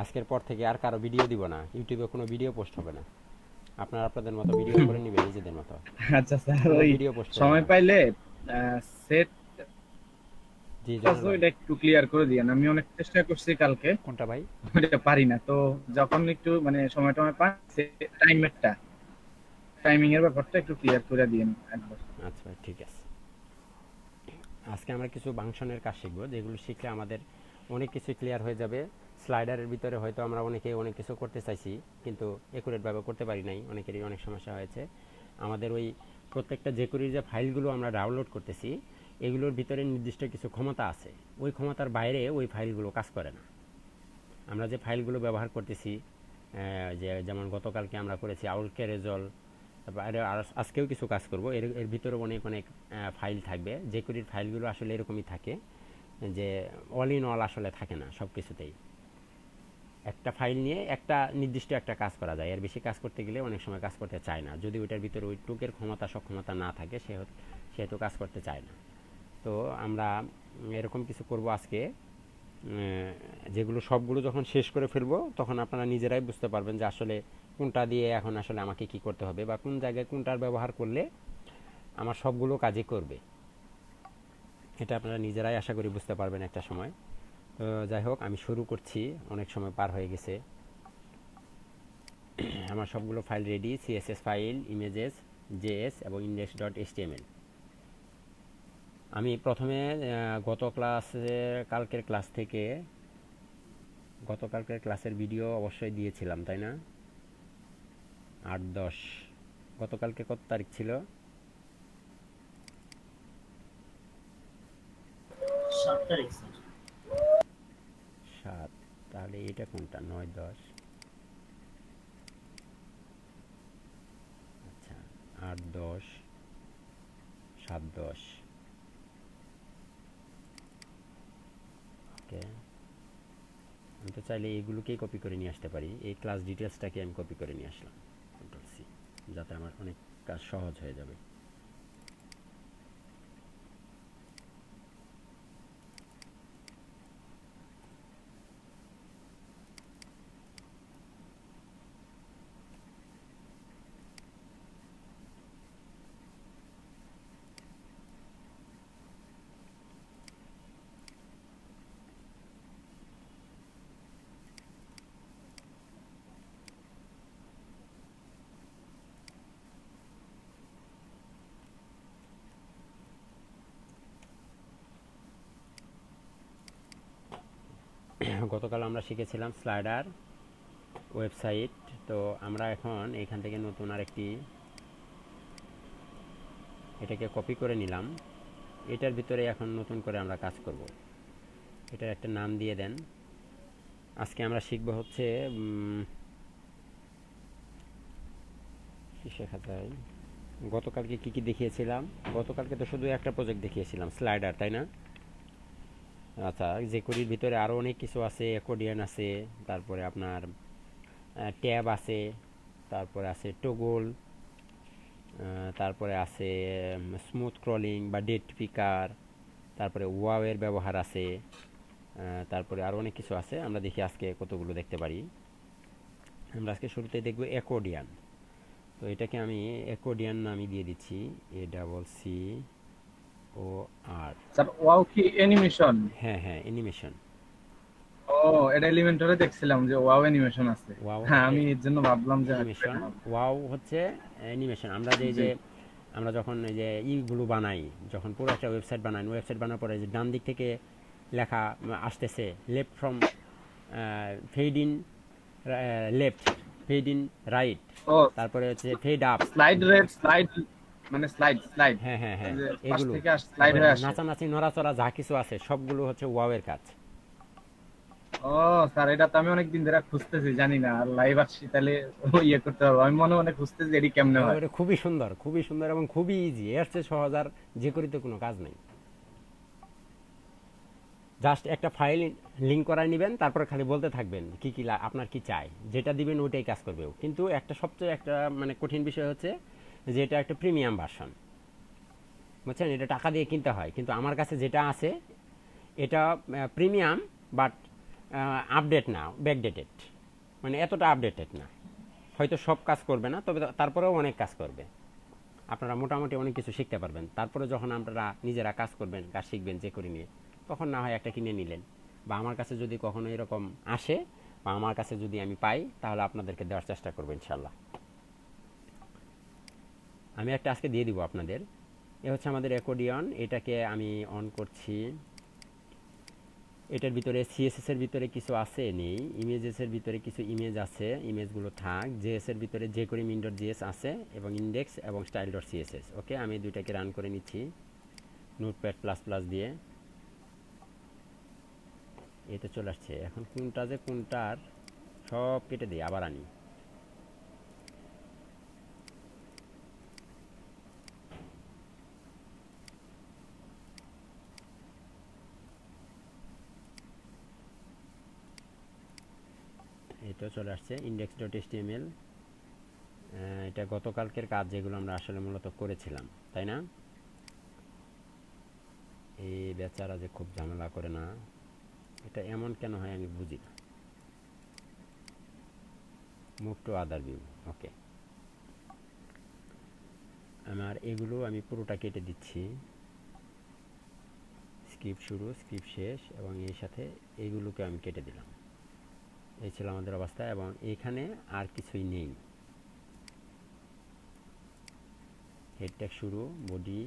আজকের পর থেকে আর কারো ভিডিও দিব না ইউটিউবে কোনো ভিডিও পোস্ট হবে না আপনারা আপনাদের মতো ভিডিও করে নিবেন নিজেদের মতো আচ্ছা স্যার ওই ভিডিও পোস্ট সময় পাইলে সেট জি ওইটা একটু ক্লিয়ার করে দিয়েন আমি অনেক চেষ্টা করছি কালকে কোনটা ভাই ওইটা পারি না তো যখন একটু মানে সময়টা সময় পাই পান টাইমটা টাইমিং এর ব্যাপারটা একটু ক্লিয়ার করে দিয়েন আচ্ছা ভাই ঠিক আছে আজকে আমরা কিছু ফাংশনের কাজ শিখবো যেগুলো শিখলে আমাদের অনেক কিছু ক্লিয়ার হয়ে যাবে স্লাইডারের ভিতরে হয়তো আমরা অনেকে অনেক কিছু করতে চাইছি কিন্তু একুরেটভাবে করতে পারি নাই অনেকেরই অনেক সমস্যা হয়েছে আমাদের ওই প্রত্যেকটা যে কুরির যে ফাইলগুলো আমরা ডাউনলোড করতেছি এগুলোর ভিতরে নির্দিষ্ট কিছু ক্ষমতা আছে ওই ক্ষমতার বাইরে ওই ফাইলগুলো কাজ করে না আমরা যে ফাইলগুলো ব্যবহার করতেছি যে যেমন গতকালকে আমরা করেছি আউলকে রেজল তারপরে আজকেও কিছু কাজ করব এর এর ভিতরে অনেক অনেক ফাইল থাকবে যে কুরির ফাইলগুলো আসলে এরকমই থাকে যে অল ইন অল আসলে থাকে না সব কিছুতেই একটা ফাইল নিয়ে একটা নির্দিষ্ট একটা কাজ করা যায় এর বেশি কাজ করতে গেলে অনেক সময় কাজ করতে চায় না যদি ওইটার ভিতরে ওই টুকের ক্ষমতা সক্ষমতা না থাকে সে সেহেতু কাজ করতে চায় না তো আমরা এরকম কিছু করব আজকে যেগুলো সবগুলো যখন শেষ করে ফেলবো তখন আপনারা নিজেরাই বুঝতে পারবেন যে আসলে কোনটা দিয়ে এখন আসলে আমাকে কি করতে হবে বা কোন জায়গায় কোনটার ব্যবহার করলে আমার সবগুলো কাজই করবে এটা আপনারা নিজেরাই আশা করি বুঝতে পারবেন একটা সময় যাই হোক আমি শুরু করছি অনেক সময় পার হয়ে গেছে আমার সবগুলো file ready CSS file images JS এবং ইন্ডেক্স ডট এসটিএমএল আমি প্রথমে গত ক্লাসের কালকের ক্লাস থেকে গতকালকের ক্লাসের ভিডিও অবশ্যই দিয়েছিলাম তাই না আট দশ গতকালকে কত তারিখ ছিল সাত তারিখ সাত তাহলে এটা কোনটা নয় দশ আচ্ছা আট দশ সাত দশ ওকে আমি তো চাইলে এইগুলোকেই কপি করে নিয়ে আসতে পারি এই ক্লাস ডিটেলসটাকে আমি কপি করে কন্ট্রোল সি যাতে আমার অনেক কাজ সহজ হয়ে যাবে গতকাল আমরা শিখেছিলাম স্লাইডার ওয়েবসাইট তো আমরা এখন এখান থেকে নতুন আরেকটি এটাকে কপি করে নিলাম এটার ভিতরে এখন নতুন করে আমরা কাজ করব এটার একটা নাম দিয়ে দেন আজকে আমরা শিখব হচ্ছে শেখা যায় গতকালকে কী কী দেখিয়েছিলাম গতকালকে তো শুধু একটা প্রজেক্ট দেখিয়েছিলাম স্লাইডার তাই না আচ্ছা জেকুরির ভিতরে আরও অনেক কিছু আছে অ্যাকোডিয়ান আছে তারপরে আপনার ট্যাব আছে তারপরে আছে টোগোল তারপরে আছে স্মুথ ক্রলিং বা ডেট পিকার তারপরে ওয়াওয়ের ব্যবহার আছে তারপরে আরও অনেক কিছু আছে আমরা দেখি আজকে কতগুলো দেখতে পারি আমরা আজকে শুরুতে দেখব অ্যাকোডিয়ান তো এটাকে আমি অ্যাকোডিয়ান নামই দিয়ে দিচ্ছি A double C O R sir wow কি অ্যানিমেশন হ্যাঁ হ্যাঁ অ্যানিমেশন ও এটা এলিমেন্টরে দেখছিলাম যে ওয়াও অ্যানিমেশন আছে হ্যাঁ আমি এর জন্য ভাবলাম যে অ্যানিমেশন ওয়াও হচ্ছে অ্যানিমেশন আমরা যে যে আমরা যখন যে ইগুলো বানাই যখন পুরো একটা ওয়েবসাইট বানাই ওয়েবসাইট বানানোর পরে যে ডান দিক থেকে লেখা আসতেছে left from fade in left fade in right তারপরে হচ্ছে ফেড আপ স্লাইড স্লাইড মানে স্লাইড স্লাইড হ্যাঁ হ্যাঁ হ্যাঁ এগুলো স্লাইড হয়ে আসে নাচানাচি নড়াচড়া যা কিছু আছে সবগুলো হচ্ছে ওয়াও এর কাজ ও স্যার এটা তো আমি অনেক দিন ধরে খুঁজতেছি জানি না আর লাইভ আসছি তাহলে ইয়ে করতে পারবো আমি মনে মনে খুঁজতেছি এটি হয় এটা খুবই সুন্দর খুবই সুন্দর এবং খুবই ইজি এর চেয়ে সহজ আর যে করিতে কোনো কাজ নাই জাস্ট একটা ফাইল লিঙ্ক করায় নেবেন তারপর খালি বলতে থাকবেন কি কি আপনার কি চাই যেটা দিবেন ওইটাই কাজ করবে কিন্তু একটা সবচেয়ে একটা মানে কঠিন বিষয় হচ্ছে যে এটা একটা প্রিমিয়াম ভার্সন বুঝছেন এটা টাকা দিয়ে কিনতে হয় কিন্তু আমার কাছে যেটা আছে এটা প্রিমিয়াম বাট আপডেট না ব্যাকডেটেড মানে এতটা আপডেটেড না হয়তো সব কাজ করবে না তবে তারপরেও অনেক কাজ করবে আপনারা মোটামুটি অনেক কিছু শিখতে পারবেন তারপরে যখন আপনারা নিজেরা কাজ করবেন কাজ শিখবেন যে করে নিয়ে তখন না হয় একটা কিনে নিলেন বা আমার কাছে যদি কখনো এরকম আসে বা আমার কাছে যদি আমি পাই তাহলে আপনাদেরকে দেওয়ার চেষ্টা করবো ইনশাল্লাহ আমি একটা আজকে দিয়ে দিব আপনাদের এ হচ্ছে আমাদের অ্যাকোডিয়ন এটাকে আমি অন করছি এটার ভিতরে সিএসএসের ভিতরে কিছু আছে নেই ইমেজেসের ভিতরে কিছু ইমেজ আছে ইমেজগুলো থাক জেএসের ভিতরে যে করি মিন ডট জিএস আছে এবং ইন্ডেক্স এবং স্টাইল ডট সিএসএস ওকে আমি দুইটাকে রান করে নিচ্ছি নোটপ্যাড প্লাস প্লাস দিয়ে এতে চলে আসছে এখন কোনটা যে কোনটার সব কেটে দিই আবার আনি তো চলে আসছে ইন্ডেক্স ডট এসটিএমএল এটা গতকালকের কাজ যেগুলো আমরা আসলে মূলত করেছিলাম তাই না এই বেচারা যে খুব ঝামেলা করে না এটা এমন কেন হয় আমি বুঝি না move to other view okay আমার এগুলো আমি পুরোটা কেটে দিচ্ছি স্ক্রিপ্ট শুরু স্ক্রিপ্ট শেষ এবং এর সাথে এগুলোকে আমি কেটে দিলাম এই ছিল আমাদের অবস্থা এবং এখানে আর কিছুই নেই হেডট্যাগ শুরু বডি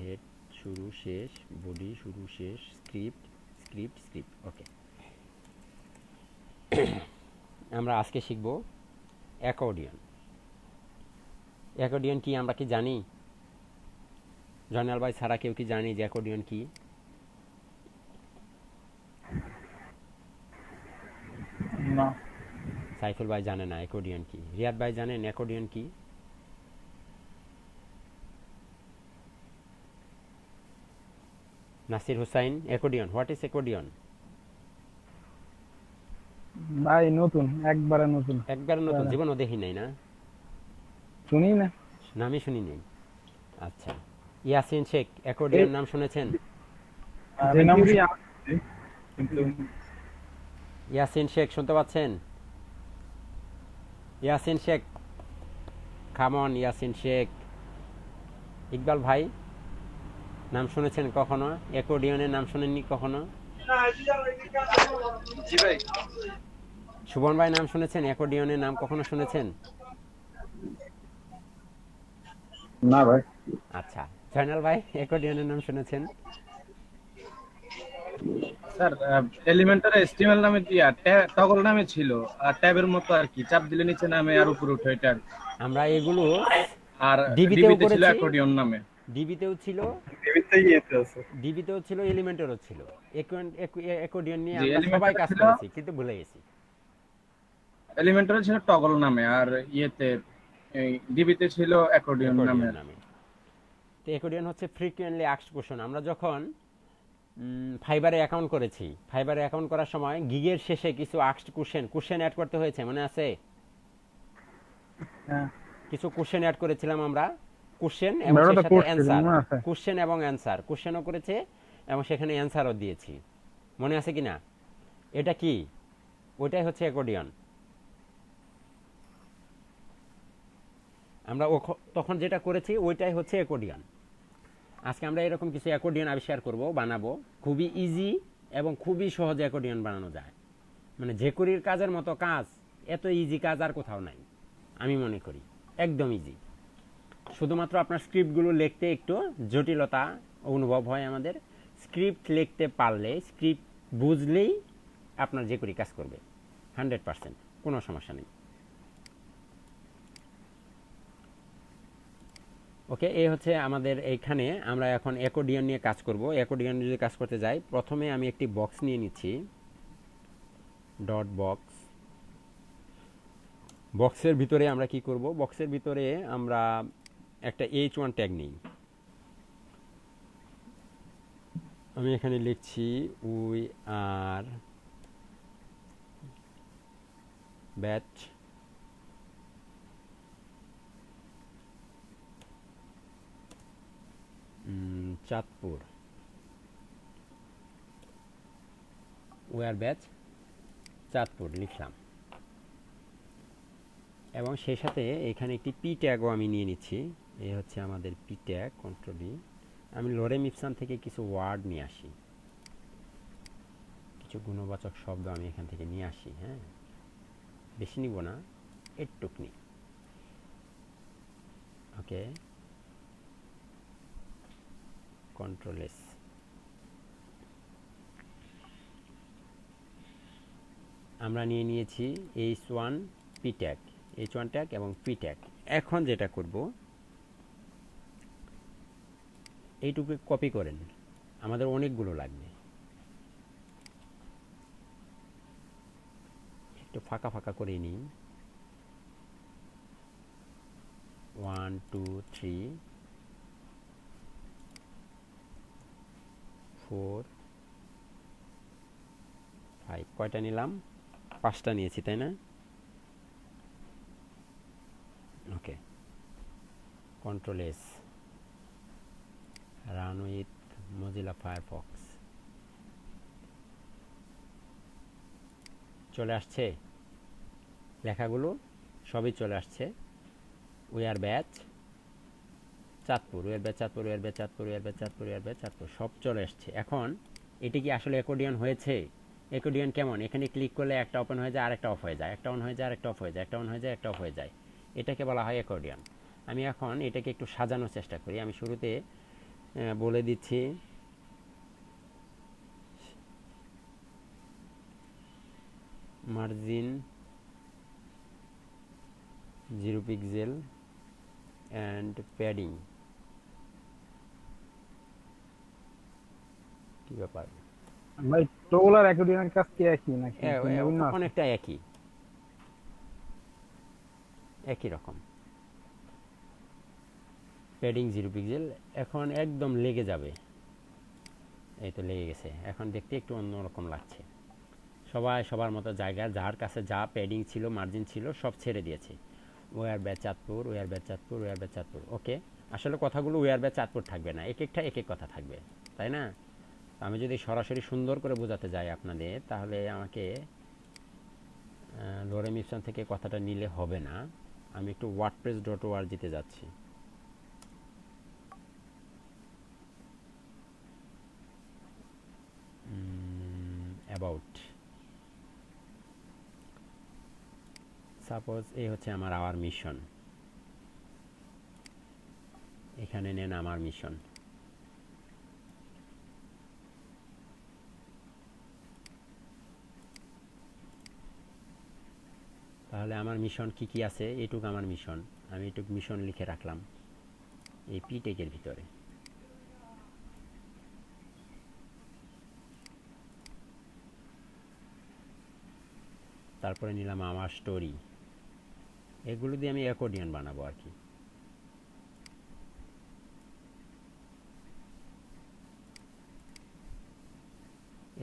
হেড শুরু শেষ বডি শুরু শেষ স্ক্রিপ্ট স্ক্রিপ্ট স্ক্রিপ্ট ওকে আমরা আজকে শিখব অ্যাকর্ডিয়ন অ্যাকর্ডিয়ন কি আমরা কি জানি জয়নাল ভাই ছাড়া কেউ কি জানি যে অ্যাকর্ডিয়ন কী না সাইফুল ভাই জানে না অ্যাকর্ডিয়ন কি রিয়াদ ভাই জানেন অ্যাকর্ডিয়ন কি Nasir Hussain accordion what is accordion ভাই নতুন একবারে নতুন একবারে নতুন জীবনও দেখি নাই না শুনি না নামই শুনি নাই আচ্ছা ইয়াসিন শেখ অ্যাকর্ডিয়ন নাম শুনেছেন হ্যাঁ, নাম কিন্তু ইয়াসিন শেখ শুনতে পাচ্ছেন ইয়াসিন শেখ খামন ইয়াসিন শেখ ইকবাল ভাই নাম শুনেছেন কখনো একোডিয়নের নাম শুনেননি কখনো সুবন ভাই নাম শুনেছেন একোডিয়নের নাম কখনো শুনেছেন না ভাই আচ্ছা জয়নাল ভাই একোডিয়নের নাম শুনেছেন স্যার এলিমেন্টারে এসটিএমএল নামে টগল নামে ছিল আর ট্যাবের মতো আর কি চাপ দিলে নিচে নামে আর উপরে উঠে এটা আমরা এগুলো আর ডিবিতেও ছিল অ্যাকর্ডিয়ন নামে ডিবিতেও ছিল ডিবিতেও ছিল ছিল নিয়ে আমরা সবাই কাজ করেছি কিন্তু ভুলে গেছি এলিমেন্টারে ছিল টগল নামে আর ইয়েতে ডিবিতে ছিল অ্যাকর্ডিয়ন নামে তো হচ্ছে ফ্রিকোয়েন্টলি আস্কড কোশ্চেন আমরা যখন ফাইবারে অ্যাকাউন্ট করেছি ফাইবারে অ্যাকাউন্ট করার সময় গিগের শেষে কিছু আক্সড কুশন কুশন অ্যাড করতে হয়েছে মনে আছে হ্যাঁ। কিছু কুশন অ্যাড করেছিলাম আমরা কুশন এবং সাথে অ্যানসার কুশন এবং অ্যানসার কুশনও করেছে এবং সেখানে অ্যানসারও দিয়েছি মনে আছে কি না এটা কি ওইটাই হচ্ছে অ্যাকর্ডিয়ন আমরা তখন যেটা করেছি ওইটাই হচ্ছে অ্যাকর্ডিয়ন আজকে আমরা এরকম কিছু অ্যাকোডিয়ান আবিষ্কার করব বানাবো খুবই ইজি এবং খুবই সহজে অ্যাকোডিয়ান বানানো যায় মানে ঝেকুরির কাজের মতো কাজ এত ইজি কাজ আর কোথাও নাই আমি মনে করি একদম ইজি শুধুমাত্র আপনার স্ক্রিপ্টগুলো লিখতে একটু জটিলতা অনুভব হয় আমাদের স্ক্রিপ্ট লিখতে পারলে স্ক্রিপ্ট বুঝলেই আপনার যে কাজ করবে হান্ড্রেড পার্সেন্ট কোনো সমস্যা নেই ওকে এই হচ্ছে আমাদের এইখানে আমরা এখন অ্যাকোডিয়ন নিয়ে কাজ করব অ্যাকোডিয়ন যদি কাজ করতে যাই প্রথমে আমি একটি বক্স নিয়ে নিচ্ছি ডট বক্স বক্সের ভিতরে আমরা কি করব বক্সের ভিতরে আমরা একটা এইচ ওয়ান ট্যাগ নিই আমি এখানে লিখছি we are batch Chandpur we're batch Chandpur লিখলাম এবং সেই সাথে এখানে একটি পি ট্যাগও আমি নিয়ে নিচ্ছি এ হচ্ছে আমাদের পি ট্যাগ কন্ট্রোল আমি লোরে মিপসান থেকে কিছু ওয়ার্ড নিয়ে আসি কিছু গুণবাচক শব্দ আমি এখান থেকে নিয়ে আসি হ্যাঁ বেশি নিব না টুকনি ওকে control S. আমরা নিয়ে নিয়েছি H one P tag H one tag এবং পি ট্যাক এখন যেটা করব এইটুকু কপি করেন আমাদের অনেকগুলো লাগবে একটু ফাঁকা ফাঁকা করে নিই one two three four five কয়টা নিলাম পাঁচটা নিয়েছি তাই না okay control S run with Mozilla Firefox চলে আসছে লেখাগুলো সবই চলে আসছে উই আর ব্যাচ চাঁদপুর ওয়েরবে চাঁদপুর ওয়েরবে চাঁদপুর ওয়েরবে চাঁদপুর ওয়েরবে চাঁদপুর সব চলে আসছে এখন এটি কি আসলে অ্যাকোডিয়ন হয়েছে অ্যাকোডিয়ন কেমন এখানে ক্লিক করলে একটা ওপেন হয়ে যায় আরেকটা অফ হয়ে যায় একটা অন হয়ে যায় আরেকটা অফ হয়ে যায় একটা অন হয়ে যায় একটা অফ হয়ে যায় এটাকে বলা হয় অ্যাকোডিয়ন আমি এখন এটাকে একটু সাজানোর চেষ্টা করি আমি শুরুতে বলে দিচ্ছি margin zero pixel and padding কি ব্যাপার ভাই টোল আর অ্যাকর্ডিয়নের কাজ কি একই নাকি হ্যাঁ, হ্যাঁ, অনেকটা একই একই রকম প্যাডিং জিরো পিক্সেল এখন একদম লেগে যাবে এই তো লেগে গেছে এখন দেখতে একটু অন্যরকম লাগছে সবাই সবার মতো জায়গা যার কাছে যা প্যাডিং ছিল মার্জিন ছিল সব ছেড়ে দিয়েছে we're batch Chandpur we're batch Chandpur we're batch Chandpur okay আসলে কথাগুলো ওয়ার ব্যাট চাঁদপুর থাকবে না এক একটা এক এক কথা থাকবে তাই না আমি যদি সরাসরি সুন্দর করে বোঝাতে যাই আপনাদের তাহলে আমাকে লোরে মিশন থেকে কথাটা নিলে হবে না আমি একটু ওয়ার্ডপ্রেস ডট দিতে যাচ্ছি অ্যাবাউট সাপোজ এই হচ্ছে আমার আওয়ার মিশন এখানে নেন আমার মিশন তাহলে আমার মিশন কি কি আছে এটুক আমার মিশন আমি এটুক মিশন লিখে রাখলাম এই পিটেকের ভিতরে তারপরে নিলাম আমার স্টোরি এগুলো দিয়ে আমি অ্যাকর্ডিয়ান বানাবো আর কি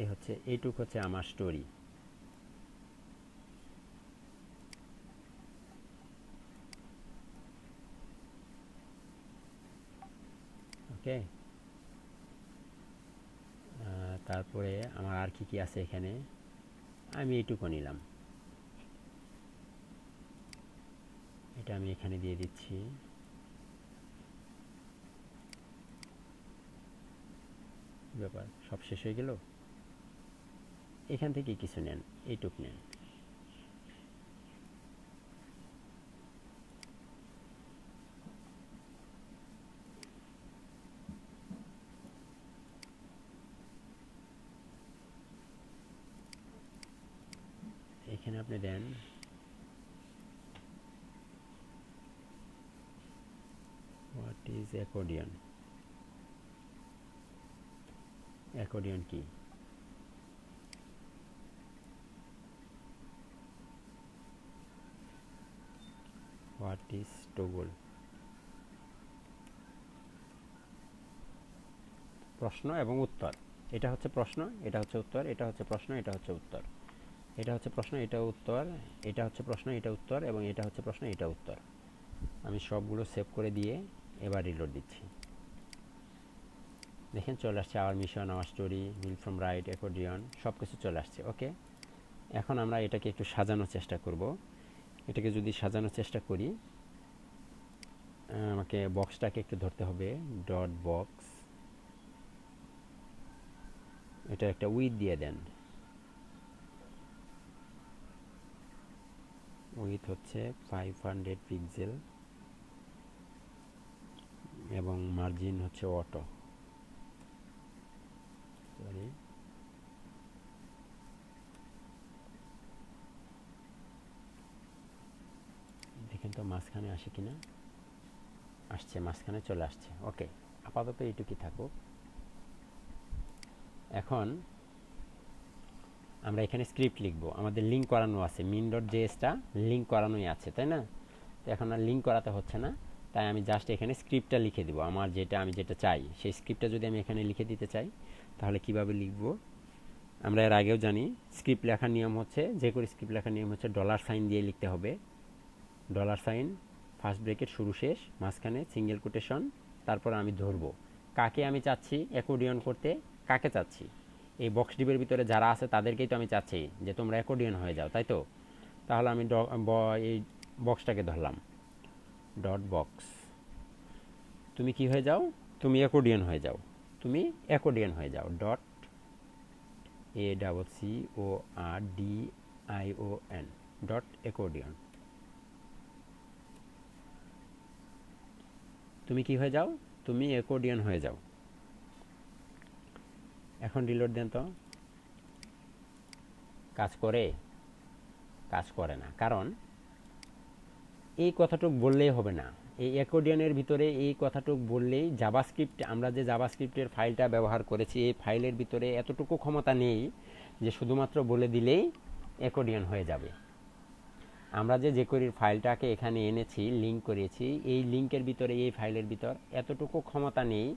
এই হচ্ছে এইটুক হচ্ছে আমার স্টোরি ওকে তারপরে আমার আর কি কি আছে এখানে আমি এইটুকু নিলাম এটা আমি এখানে দিয়ে দিচ্ছি ব্যাপার সব শেষ হয়ে গেল এখান থেকে কিছু নেন এইটুক নেন আপনি দেন হোয়াট ইজ অ্যাকোডিয়ান অ্যাকোডিয়ান কি হোয়াট ইজ টোগল প্রশ্ন এবং উত্তর এটা হচ্ছে প্রশ্ন এটা হচ্ছে উত্তর এটা হচ্ছে প্রশ্ন এটা হচ্ছে উত্তর এটা হচ্ছে প্রশ্ন এটা উত্তর এটা হচ্ছে প্রশ্ন এটা উত্তর এবং এটা হচ্ছে প্রশ্ন এটা উত্তর আমি সবগুলো সেভ করে দিয়ে এবার রিলোড দিচ্ছি দেখেন চলে আসছে our mission our story mill from right accordion সব কিছু চলে আসছে ওকে এখন আমরা এটাকে একটু সাজানোর চেষ্টা করব এটাকে যদি সাজানোর চেষ্টা করি আমাকে বক্সটাকে একটু ধরতে হবে ডট বক্স এটা একটা উইথ দিয়ে দেন উইথ হচ্ছে ফাইভ হান্ড্রেড পিক্সেল এবং মার্জিন হচ্ছে অটো সরি দেখেন তো মাঝখানে আসে কিনা আসছে মাঝখানে চলে আসছে ওকে আপাতত এইটুকুই থাকুক এখন আমরা এখানে স্ক্রিপ্ট লিখবো আমাদের লিঙ্ক করানো আছে মিন ডট জেএসটা লিঙ্ক করানোই আছে তাই না তো এখন আর লিঙ্ক করাতে হচ্ছে না তাই আমি জাস্ট এখানে স্ক্রিপ্টটা লিখে দিব আমার যেটা আমি যেটা চাই সেই স্ক্রিপ্টটা যদি আমি এখানে লিখে দিতে চাই তাহলে কিভাবে লিখবো আমরা এর আগেও জানি স্ক্রিপ্ট লেখার নিয়ম হচ্ছে যে কোনো স্ক্রিপ্ট লেখার নিয়ম হচ্ছে ডলার সাইন দিয়ে লিখতে হবে ডলার সাইন ফার্স্ট ব্রেকের শুরু শেষ মাঝখানে সিঙ্গেল কোটেশন তারপর আমি ধরবো কাকে আমি চাচ্ছি অ্যাকোডিয়ন করতে কাকে চাচ্ছি এই বক্স ডিপের ভিতরে যারা আছে তাদেরকেই তো আমি চাচ্ছি যে তোমরা অ্যাকোডিয়ান হয়ে যাও তাই তো তাহলে আমি এই বক্সটাকে ধরলাম ডট বক্স তুমি কি হয়ে যাও তুমি অ্যাকোডিয়ান হয়ে যাও তুমি অ্যাকোডিয়ান হয়ে যাও dot A double C O R D I O N dot accordion তুমি কি হয়ে যাও তুমি অ্যাকোডিয়ান হয়ে যাও এখন রিলোড দেন তো কাজ করে কাজ করে না কারণ এই কথাটুক বললেই হবে না এই অ্যাকোডিয়ানের ভিতরে এই কথাটুক বললেই জাভাস্ক্রিপ্ট আমরা যে জাভাস্ক্রিপ্টের ফাইলটা ব্যবহার করেছি এই ফাইলের ভিতরে এতটুকু ক্ষমতা নেই যে শুধুমাত্র বলে দিলেই অ্যাকোডিয়ান হয়ে যাবে আমরা যে যে করির ফাইলটাকে এখানে এনেছি লিঙ্ক করেছি এই লিঙ্কের ভিতরে এই ফাইলের ভিতর এতটুকু ক্ষমতা নেই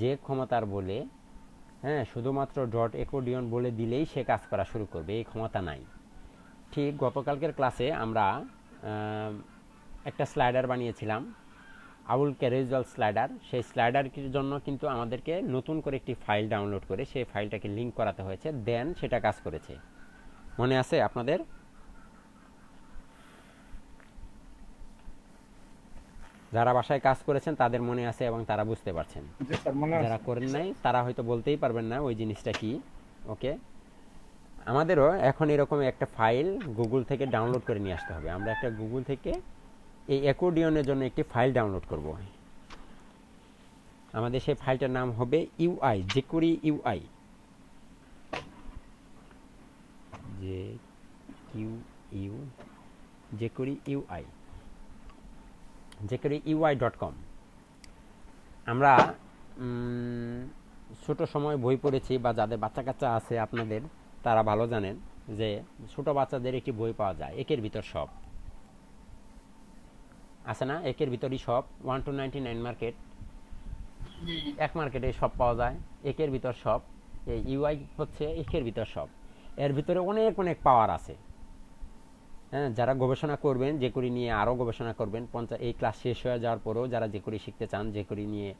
যে ক্ষমতার বলে হ্যাঁ শুধুমাত্র ডট একোডিয়ন বলে দিলেই সে কাজ করা শুরু করবে এই ক্ষমতা নাই ঠিক গতকালকের ক্লাসে আমরা একটা স্লাইডার বানিয়েছিলাম আউল ক্যারেজুয়াল স্লাইডার সেই স্লাইডারটির জন্য কিন্তু আমাদেরকে নতুন করে একটি ফাইল ডাউনলোড করে সেই ফাইলটাকে লিঙ্ক করাতে হয়েছে দেন সেটা কাজ করেছে মনে আছে আপনাদের যারা বাসায় কাজ করেছেন তাদের মনে আছে এবং তারা বুঝতে পারছেন যারা করেন নাই তারা হয়তো বলতেই পারবেন না ওই জিনিসটা কি ওকে আমাদেরও এখন এরকম একটা ফাইল গুগল থেকে ডাউনলোড করে নিয়ে আসতে হবে আমরা একটা গুগল থেকে এই অ্যাকোর্ডিয়নের জন্য একটি ফাইল ডাউনলোড করব আমাদের সেই ফাইলটার নাম হবে ইউআই যে করি ইউআই যে কিউ ইউ যে করি ইউআই যে ইউআই ডট কম আমরা ছোট সময় বই পড়েছি বা যাদের বাচ্চা কাচ্চা আছে আপনাদের তারা ভালো জানেন যে ছোট বাচ্চাদের একটি বই পাওয়া যায় একের ভিতর সব আছে না একের ভিতরই সব one two ninety nine market এক মার্কেটে সব পাওয়া যায় একের ভিতর সব এই ইউআই হচ্ছে একের ভিতর সব এর ভিতরে অনেক অনেক পাওয়ার আছে হ্যাঁ যারা গবেষণা করবেন করি নিয়ে আরও গবেষণা করবেন পঞ্চাশ এই ক্লাস শেষ হয়ে যাওয়ার পরেও যারা করি শিখতে চান যে করি নিয়ে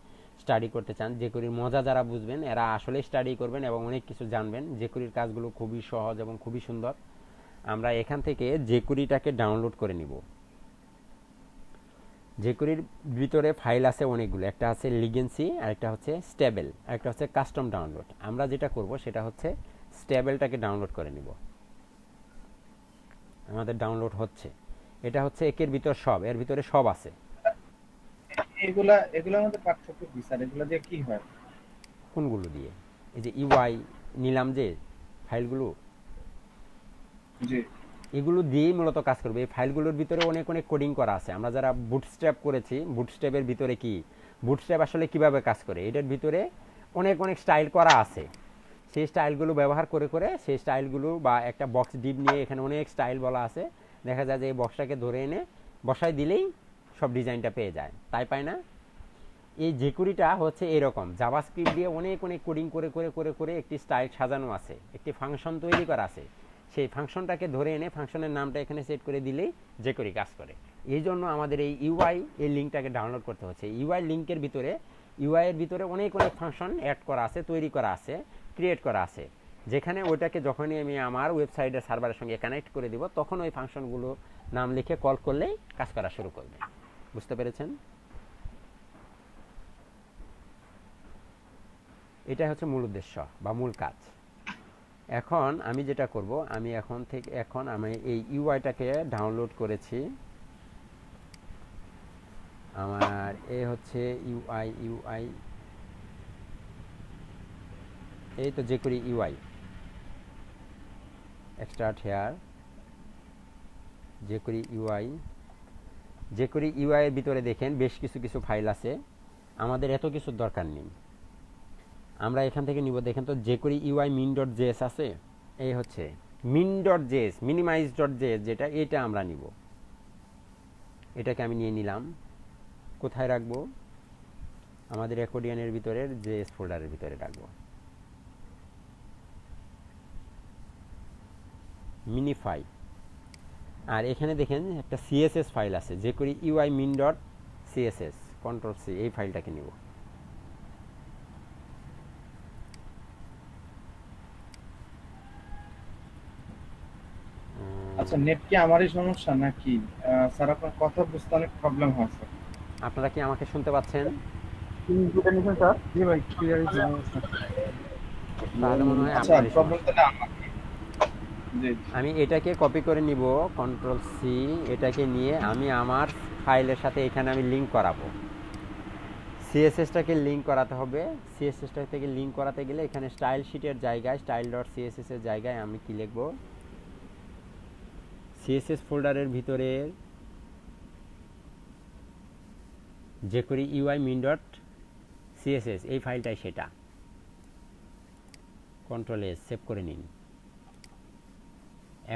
স্টাডি করতে চান জেকুরির মজা যারা বুঝবেন এরা আসলে স্টাডি করবেন এবং অনেক কিছু জানবেন জেকুরির কাজগুলো খুবই সহজ এবং খুবই সুন্দর আমরা এখান থেকে জেকুরিটাকে ডাউনলোড করে নিব জেকুরির ভিতরে ফাইল আছে অনেকগুলো একটা আছে লিগেন্সি আরেকটা হচ্ছে স্টেবেল একটা হচ্ছে কাস্টম ডাউনলোড আমরা যেটা করব সেটা হচ্ছে স্টেবেলটাকে ডাউনলোড করে নিব আমাদের ডাউনলোড হচ্ছে এটা হচ্ছে একের ভিতর সব এর ভিতরে সব আছে এগুলা এগুলা আমাদের পার্থক্য কি স্যার এগুলা দিয়ে কি হয় কোনগুলো দিয়ে এই যে ইউআই e নিলাম যে ফাইলগুলো জি এগুলো দিয়ে মূলত কাজ করবে এই ফাইলগুলোর ভিতরে অনেক অনেক কোডিং করা আছে আমরা যারা বুটস্ট্র্যাপ করেছি বুটস্ট্র্যাপের ভিতরে কি বুটস্ট্র্যাপ আসলে কিভাবে কাজ করে এটার ভিতরে অনেক অনেক স্টাইল করা আছে সেই স্টাইলগুলো ব্যবহার করে করে সেই স্টাইলগুলো বা একটা বক্স ডিপ নিয়ে এখানে অনেক স্টাইল বলা আছে দেখা যায় যে এই বক্সটাকে ধরে এনে বসায় দিলেই সব ডিজাইনটা পেয়ে যায় তাই পায় না এই জেকুরিটা হচ্ছে এরকম স্ক্রিপ দিয়ে অনেক অনেক কোডিং করে করে করে করে একটি স্টাইল সাজানো আছে একটি ফাংশন তৈরি করা আছে সেই ফাংশনটাকে ধরে এনে ফাংশনের নামটা এখানে সেট করে দিলেই জেকুরি কাজ করে এই জন্য আমাদের এই ইউআই এই লিঙ্কটাকে ডাউনলোড করতে হচ্ছে ইউআই লিঙ্কের ভিতরে ইউআইয়ের ভিতরে অনেক অনেক ফাংশন অ্যাড করা আছে তৈরি করা আছে ক্রিয়েট করা আছে যেখানে ওইটাকে যখনই আমি আমার ওয়েবসাইটের সার্ভারের সঙ্গে কানেক্ট করে দিব তখন ওই ফাংশনগুলো নাম লিখে কল করলেই কাজ করা শুরু করবে বুঝতে পেরেছেন এটা হচ্ছে মূল উদ্দেশ্য বা মূল কাজ এখন আমি যেটা করব আমি এখন থেকে এখন আমি এই ইউআইটাকে ডাউনলোড করেছি আমার এ হচ্ছে ইউআই ইউআই এই তো যে করি ইউআই এক্সট্রাট হেয়ার যে করি ইউআই e যে করি ইউআইয়ের e ভিতরে দেখেন বেশ কিছু কিছু ফাইল আছে আমাদের এত কিছু দরকার নেই আমরা এখান থেকে নিব দেখেন তো যে করি ইউআই মিন ডট জেএস আছে এই হচ্ছে min dot JS minimize dot JS যেটা এটা আমরা নিব এটাকে আমি নিয়ে নিলাম কোথায় রাখবো আমাদের অ্যাকোডিয়ানের ভিতরের জেএস ফোল্ডারের ভিতরে রাখবো মিনি ফাইল আর এখানে দেখেন একটা সিএসএস ফাইল আছে যে করি UI min dot CSS control C এই ফাইলটাকে নিব আচ্ছা নেট কি আমারই সমস্যা নাকি স্যার আপনার কথা বুঝতে অনেক প্রবলেম হয় আপনারা কি আমাকে শুনতে পাচ্ছেন স্যার জি ভাই ক্লিয়ারই আচ্ছা। সমস্যা তাহলে মনে হয় আচ্ছা, আপনার আমার আমি এটাকে কপি করে নিব কন্ট্রোল সি এটাকে নিয়ে আমি আমার ফাইলের সাথে এখানে আমি লিঙ্ক করাবো সিএসএসটাকে লিঙ্ক করাতে হবে সিএসএসটা থেকে লিঙ্ক করাতে গেলে এখানে স্টাইল শিটের জায়গায় স্টাইল ডট এর জায়গায় আমি কি লিখব সিএসএস ফোল্ডারের ভিতরে যে করি ইউআই মিন ডট সিএসএস এই ফাইলটাই সেটা কন্ট্রোল এস সেভ করে নিন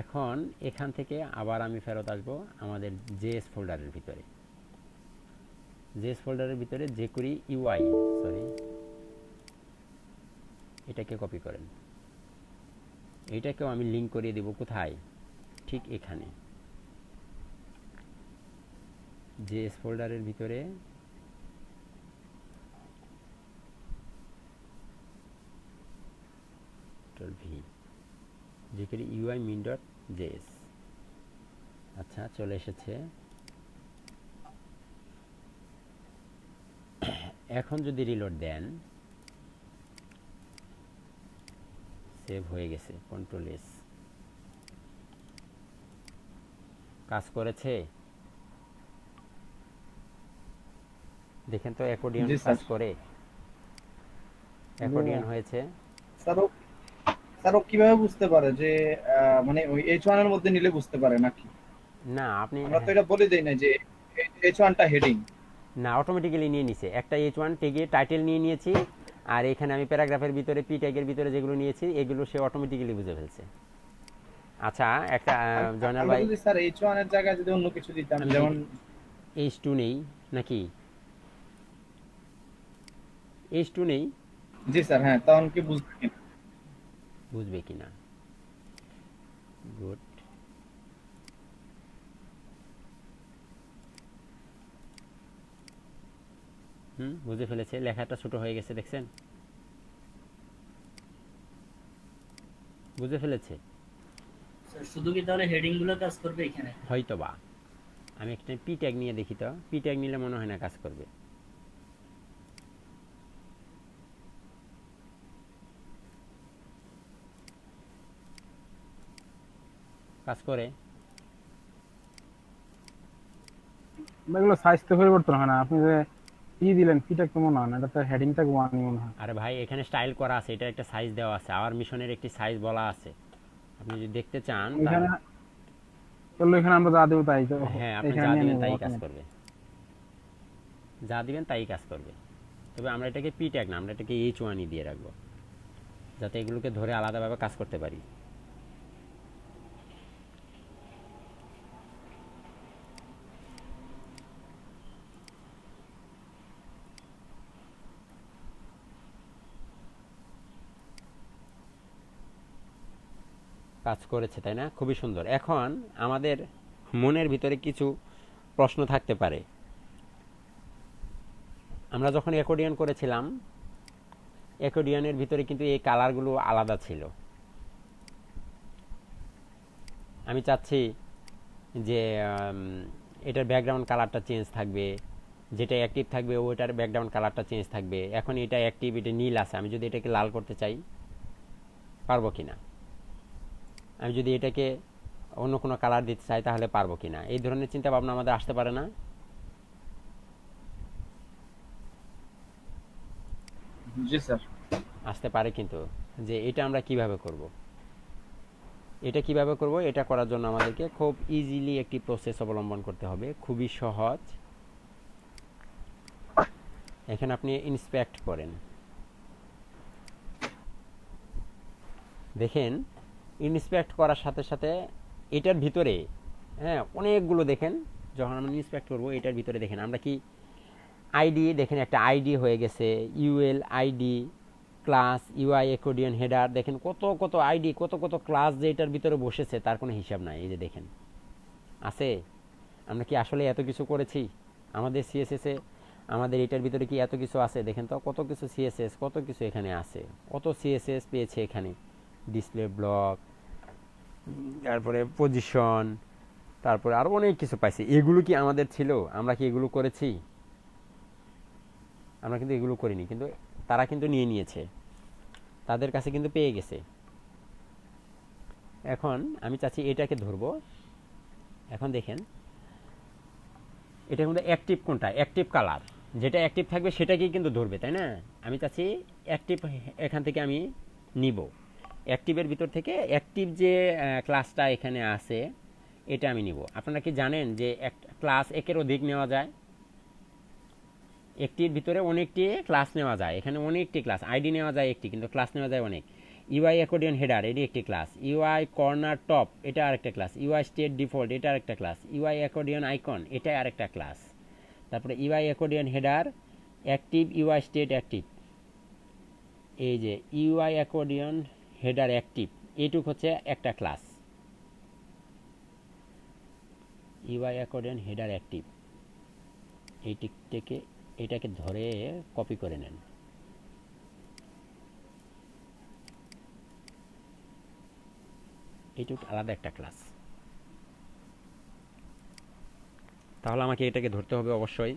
এখন এখান থেকে আবার আমি ফেরত আসবো আমাদের জেএস ফোল্ডারের ভিতরে জেএস ফোল্ডারের ভিতরে যে করি ইউআই সরি এটাকে কপি করেন এটাকেও আমি লিঙ্ক করিয়ে দেব কোথায় ঠিক এখানে জেএস ফোল্ডারের ভিতরে ভি জিপির ইউআই মিন ডট জেএস আচ্ছা চলে এসেছে এখন যদি রিলোড দেন সেভ হয়ে গেছে কন্ট্রোল এস কাজ করেছে দেখেন তো অ্যাকর্ডিয়ন কাজ করে অ্যাকোর্ডিয়ান হয়েছে স্যার স্যার ও কিভাবে বুঝতে পারে যে মানে ওই এইচ ওয়ান এর মধ্যে নিলে বুঝতে পারে নাকি না আপনি আমরা তো এটা বলে দেই না যে এইচ ওয়ান টা হেডিং না অটোমেটিক্যালি নিয়ে নিছে একটা এইচ ওয়ান টেগে টাইটেল নিয়ে নিয়েছি আর এখানে আমি প্যারাগ্রাফের ভিতরে পি ট্যাগের ভিতরে যেগুলো নিয়েছি এগুলো সে অটোমেটিক্যালি বুঝে ফেলছে আচ্ছা একটা জয়নাল ভাই স্যার এইচ ওয়ান এর জায়গায় যদি অন্য কিছু দিতাম যেমন এইচ টু নেই নাকি এইচ টু নেই জি স্যার হ্যাঁ তখন কি বুঝতে বুঝবে কি না গুড হুম বুঝে ফেলেছে লেখাটা ছোট হয়ে গেছে দেখছেন বুঝে ফেলেছে শুধু কি তাহলে হেডিং গুলো কাজ করবে এখানে হয়তো বা আমি একটা পি ট্যাগ নিয়ে দেখি তো পি ট্যাগ নিলে মনে হয় না কাজ করবে কাজ করে এগুলো পরিবর্তন হয় না আপনি যে দিলেন কেমন হয় না এটা তো ওয়ানই মনে হয় আরে ভাই এখানে স্টাইল করা আছে এটা একটা সাইজ দেওয়া আছে আওয়ার মিশনের একটি সাইজ বলা আছে আপনি যদি দেখতে চান তাহলে এখানে আমরা যা দেব তাই হ্যাঁ আপনি যা দিবেন তাই কাজ করবে যা দিবেন তাই কাজ করবে তবে আমরা এটাকে পি ট্যাগ না আমরা এটাকে এইচ ওয়ানই দিয়ে রাখবো যাতে এগুলোকে ধরে আলাদাভাবে কাজ করতে পারি কাজ করেছে তাই না খুবই সুন্দর এখন আমাদের মনের ভিতরে কিছু প্রশ্ন থাকতে পারে আমরা যখন অ্যাকোডিয়ান করেছিলাম অ্যাকোডিয়ানের ভিতরে কিন্তু এই কালারগুলো আলাদা ছিল আমি চাচ্ছি যে এটার ব্যাকগ্রাউন্ড কালারটা চেঞ্জ থাকবে যেটা অ্যাক্টিভ থাকবে ওইটার ব্যাকগ্রাউন্ড কালারটা চেঞ্জ থাকবে এখন এটা অ্যাক্টিভ এটা নীল আছে আমি যদি এটাকে লাল করতে চাই পারবো কি না আমি যদি এটাকে অন্য কোনো কালার দিতে চাই তাহলে পারবো কি না এই ধরনের চিন্তা ভাবনা আমাদের আসতে পারে না আসতে পারে কিন্তু যে এটা আমরা কিভাবে করব এটা কিভাবে করব এটা করার জন্য আমাদেরকে খুব ইজিলি একটি প্রসেস অবলম্বন করতে হবে খুবই সহজ এখানে আপনি ইন্সপেক্ট করেন দেখেন ইন্সপেক্ট করার সাথে সাথে এটার ভিতরে হ্যাঁ অনেকগুলো দেখেন যখন আমরা ইন্সপেক্ট করবো এটার ভিতরে দেখেন আমরা কি আইডি দেখেন একটা আইডি হয়ে গেছে UL ID class UI accordion header দেখেন কত কত আইডি কত কত ক্লাস যে এটার ভিতরে বসেছে তার কোনো হিসাব নাই এই যে দেখেন আছে আমরা কি আসলে এত কিছু করেছি আমাদের সিএসএসে আমাদের এটার ভিতরে কি এত কিছু আছে দেখেন তো কত কিছু সিএসএস কত কিছু এখানে আছে কত সিএসএস পেয়েছে এখানে ডিসপ্লে ব্লক তারপরে পজিশন তারপরে আরো অনেক কিছু পাইছি এগুলো কি আমাদের ছিল আমরা কি এগুলো করেছি আমরা কিন্তু এগুলো করিনি কিন্তু তারা কিন্তু নিয়ে নিয়েছে তাদের কাছে কিন্তু পেয়ে গেছে এখন আমি চাচ্ছি এটাকে ধরব এখন দেখেন এটার মধ্যে অ্যাক্টিভ কোনটা অ্যাক্টিভ কালার যেটা অ্যাক্টিভ থাকবে সেটাকেই কিন্তু ধরবে তাই না আমি চাচ্ছি অ্যাক্টিভ এখান থেকে আমি নিব অ্যাক্টিভের ভিতর থেকে অ্যাক্টিভ যে ক্লাসটা এখানে আছে এটা আমি নিব আপনারা কি জানেন যে এক ক্লাস একের অধিক নেওয়া যায় একটির ভিতরে অনেকটি ক্লাস নেওয়া যায় এখানে অনেকটি ক্লাস আইডি নেওয়া যায় একটি কিন্তু ক্লাস নেওয়া যায় অনেক ইউআই অ্যাকোডিয়ন হেডার এটি একটি ক্লাস ইউআই কর্নার টপ এটা আরেকটা ক্লাস ইউআই স্টেট ডিফল্ট এটা আরেকটা ক্লাস ইউআই অ্যাকোডিয়ন আইকন এটা আরেকটা ক্লাস তারপরে UI accordion header active UI state active এই যে UI e accordion header active এইটুক হচ্ছে একটা class UI accordion header active এইটি থেকে এটাকে ধরে কপি করে নেন এইটুক আলাদা একটা ক্লাস তাহলে আমাকে এটাকে ধরতে হবে অবশ্যই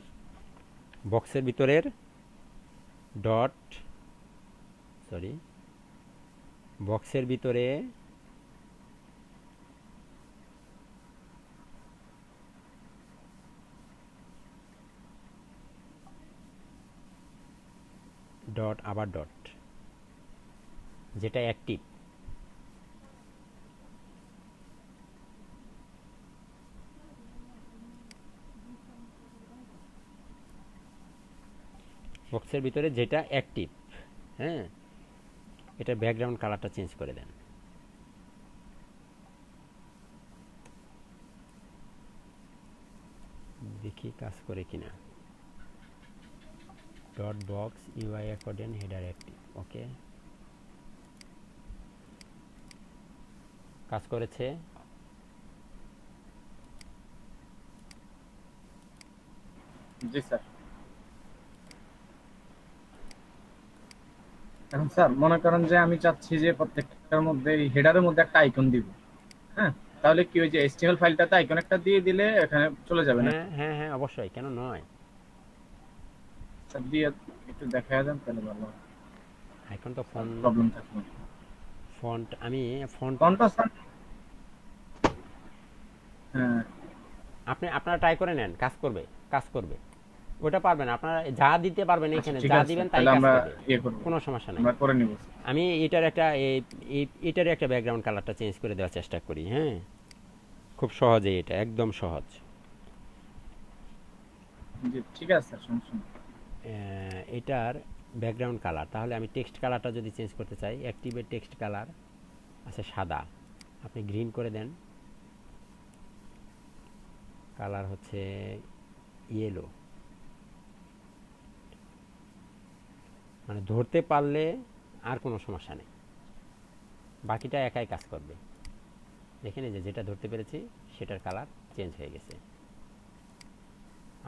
বক্সের ভিতরের ডট সরি বক্সের ভিতরে ডট আবার ডট যেটা অ্যাক্টিভ বক্সের ভিতরে যেটা অ্যাক্টিভ হ্যাঁ এটা ব্যাকগ্রাউন্ড কালারটা চেঞ্জ করে দেন দেখি কাজ করে কিনা dot box UI accordion header active okay কাজ করেছে জি স্যার এখন স্যার মনে করেন যে আমি চাচ্ছি যে প্রত্যেকটার মধ্যে হেডারের মধ্যে একটা আইকন দিব হ্যাঁ তাহলে কি যে ফাইলটাতে আইকন একটা দিয়ে দিলে এখানে চলে যাবে না হ্যাঁ, হ্যাঁ হ্যাঁ অবশ্যই কেন নয় স্যার দিয়ে একটু দেখায় দেন তাহলে ভালো আইকন তো ফোন প্রবলেম থাকবে ফন্ট আমি ফন্ট ফন্টটা স্যার হ্যাঁ আপনি আপনারা ট্রাই করে নেন কাজ করবে কাজ করবে ওটা পারবেন আপনারা যা দিতে পারবেন আচ্ছা, এখানে যা দিবেন তাই আমরা ইয়ে কোনো সমস্যা নাই করে নিব আমি এটার একটা এটার একটা ব্যাকগ্রাউন্ড কালারটা চেঞ্জ করে দেওয়ার চেষ্টা করি হ্যাঁ খুব সহজে এটা একদম সহজ ঠিক আছে এটার ব্যাকগ্রাউন্ড কালার তাহলে আমি টেক্সট কালারটা যদি চেঞ্জ করতে চাই অ্যাক্টিভেট টেক্সট কালার আছে সাদা আপনি গ্রিন করে দেন কালার হচ্ছে ইয়েলো মানে ধরতে পারলে আর কোনো সমস্যা নেই বাকিটা একাই কাজ করবে দেখেন যে যেটা ধরতে পেরেছি সেটার কালার চেঞ্জ হয়ে গেছে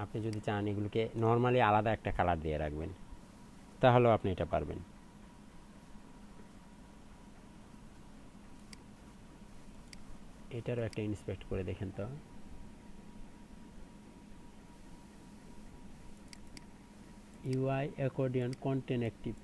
আপনি যদি চান এগুলোকে নর্মালি আলাদা একটা কালার দিয়ে রাখবেন তাহলেও আপনি এটা পারবেন এটারও একটা ইন্সপেক্ট করে দেখেন তো UI accordion content active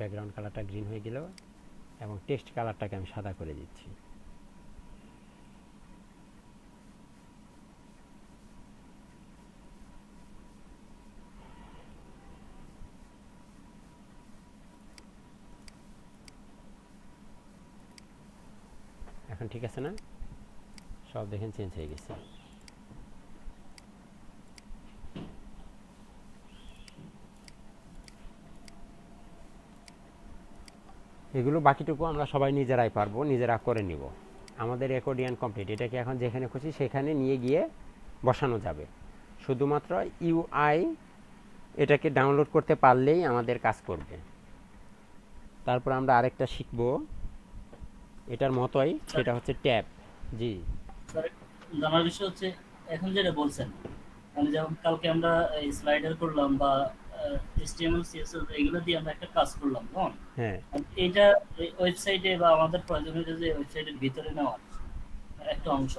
background কালারটা গ্রিন হয়ে গেল এবং টেক্সট কালারটাকে আমি সাদা করে দিচ্ছি এখন ঠিক আছে না সব দেখেন চেঞ্জ হয়ে গেছে এগুলো বাকিটুকু আমরা সবাই নিজেরাই পারবো নিজেরা করে নিব আমাদের অ্যাকোডিয়ান কমপ্লিট এটাকে এখন যেখানে খুশি সেখানে নিয়ে গিয়ে বসানো যাবে শুধুমাত্র ইউআই এটাকে ডাউনলোড করতে পারলেই আমাদের কাজ করবে তারপর আমরা আরেকটা শিখব এটার মতোই সেটা হচ্ছে ট্যাব জি জানার বিষয় হচ্ছে এখন যেটা বলছেন মানে যেমন কালকে আমরা স্লাইডার করলাম বা এগুলো দিয়ে আমরা একটা কাজ করলাম হ্যাঁ এটা ওয়েবসাইটে বা আমাদের যে ওয়েবসাইটের ভিতরে একটা অংশ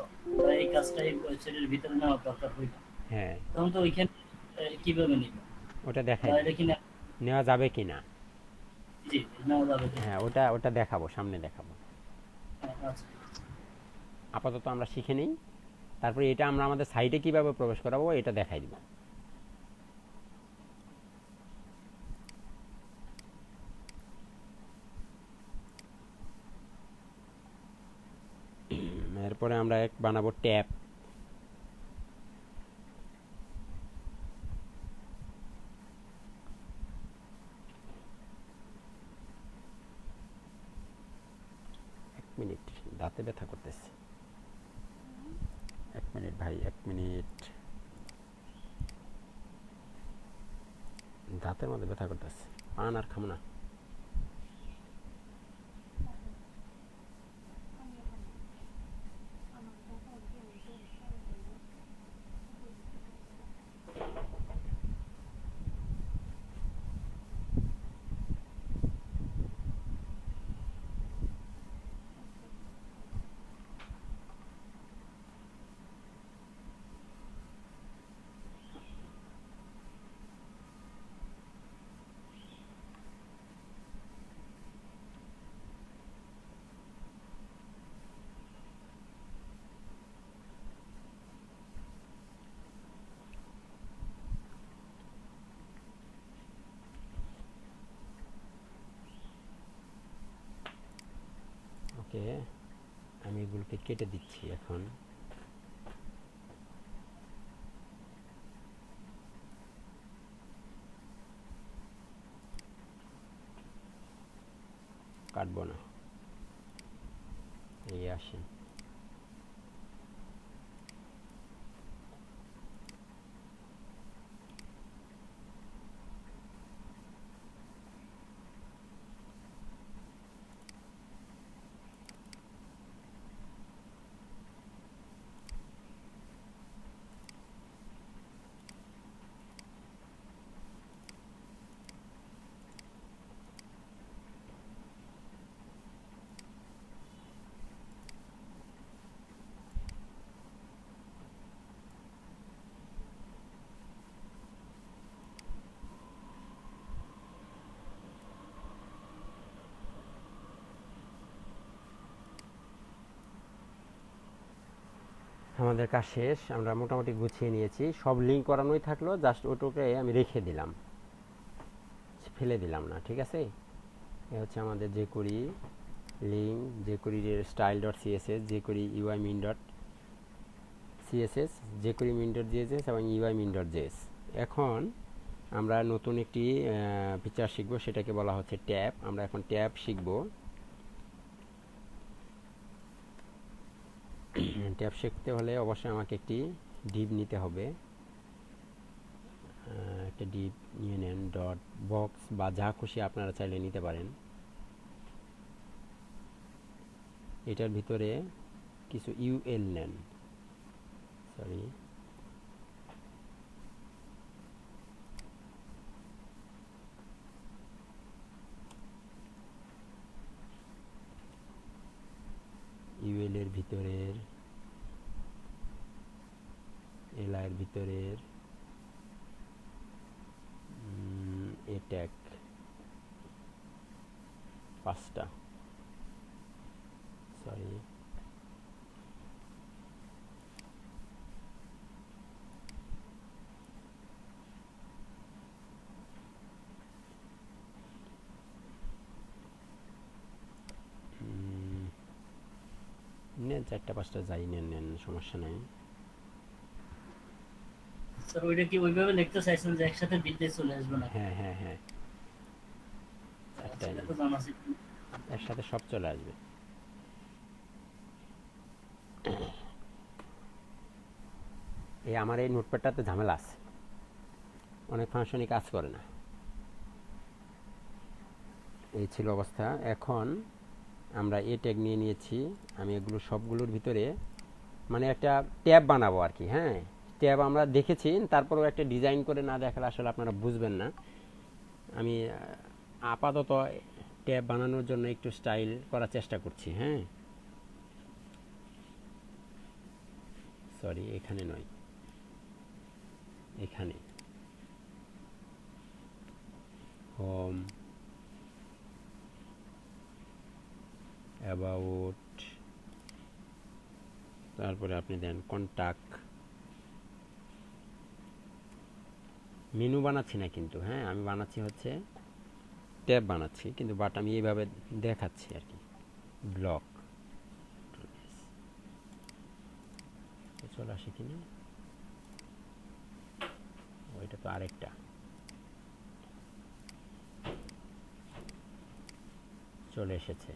এই কাজটা এই ওয়েবসাইটের ভিতরে দরকার হইল হ্যাঁ তখন তো ওইখানে কিভাবে নিব ওটা দেখাই কি নেওয়া যাবে জি নেওয়া যাবে হ্যাঁ ওটা ওটা দেখাবো সামনে দেখাবো আচ্ছা। আপাতত আমরা শিখে নেই তারপরে এটা আমরা আমাদের সাইটে কিভাবে প্রবেশ করাবো এটা দেখাই দিবো তারপরে আমরা এক বানাবো ট্যাপ মিনিট দাঁতে ব্যথা করতেছে এক মিনিট ভাই এক মিনিট দাঁতের মধ্যে ব্যথা করতেছে পান আর খামনা এগুলোকে আমি এগুলোকে কেটে দিচ্ছি এখন কাটবো না এই আসেন আমাদের কাজ শেষ আমরা মোটামুটি গুছিয়ে নিয়েছি সব লিঙ্ক করানোই থাকলো জাস্ট ওটুকে আমি রেখে দিলাম ফেলে দিলাম না ঠিক আছে এ হচ্ছে আমাদের যে করি লিঙ্ক যে করি স্টাইল ডট সিএসএস যে করি ইউআই মিন ডট সিএসএস যে করি মিন ডট জিএসএস এবং ইউআই মিন ডট জিএস এখন আমরা নতুন একটি ফিচার শিখবো সেটাকে বলা হচ্ছে ট্যাপ আমরা এখন ট্যাপ শিখবো ট্যাপ শিখতে হলে অবশ্যই আমাকে একটি ডিপ নিতে হবে একটা ডিপ নিয়ে নেন ডট বক্স বা যা খুশি আপনারা চাইলে নিতে পারেন এটার ভিতরে কিছু ইউএল নেন সরি ইউএল এর ভিতরের এই লাইয়ের ভিতরের এ পাঁচটা সরি নেন চারটা পাঁচটা যাই নেন নেন সমস্যা নেই স্যার ওইটা কি ওইভাবে লিখতে চাইছেন যে একসাথে বিদ্যে চলে আসবে না হ্যাঁ হ্যাঁ হ্যাঁ আচ্ছা, একসাথে সব চলে আসবে এই আমার এই নোটপ্যাডটাতে ঝামেলা আছে অনেক ফাংশনই কাজ করে না এই ছিল অবস্থা এখন আমরা এ ট্যাগ নিয়ে নিয়েছি আমি এগুলো সবগুলোর ভিতরে মানে একটা ট্যাব বানাবো আর কি হ্যাঁ ট্যাব আমরা দেখেছি তারপরেও একটা ডিজাইন করে না দেখালে আসলে আপনারা বুঝবেন না আমি আপাতত ট্যাব বানানোর জন্য একটু স্টাইল করার চেষ্টা করছি হ্যাঁ সরি এখানে নয় এখানে হোম অ্যাবাউট তারপরে আপনি দেন কন্ট্যাক্ট মেনু বানাচ্ছি না কিন্তু হ্যাঁ আমি বানাচ্ছি হচ্ছে ট্যাব বানাচ্ছি কিন্তু বাট আমি এইভাবে দেখাচ্ছি আর কি ব্লক চলে আসে কিনা ওইটা তো আরেকটা চলে এসেছে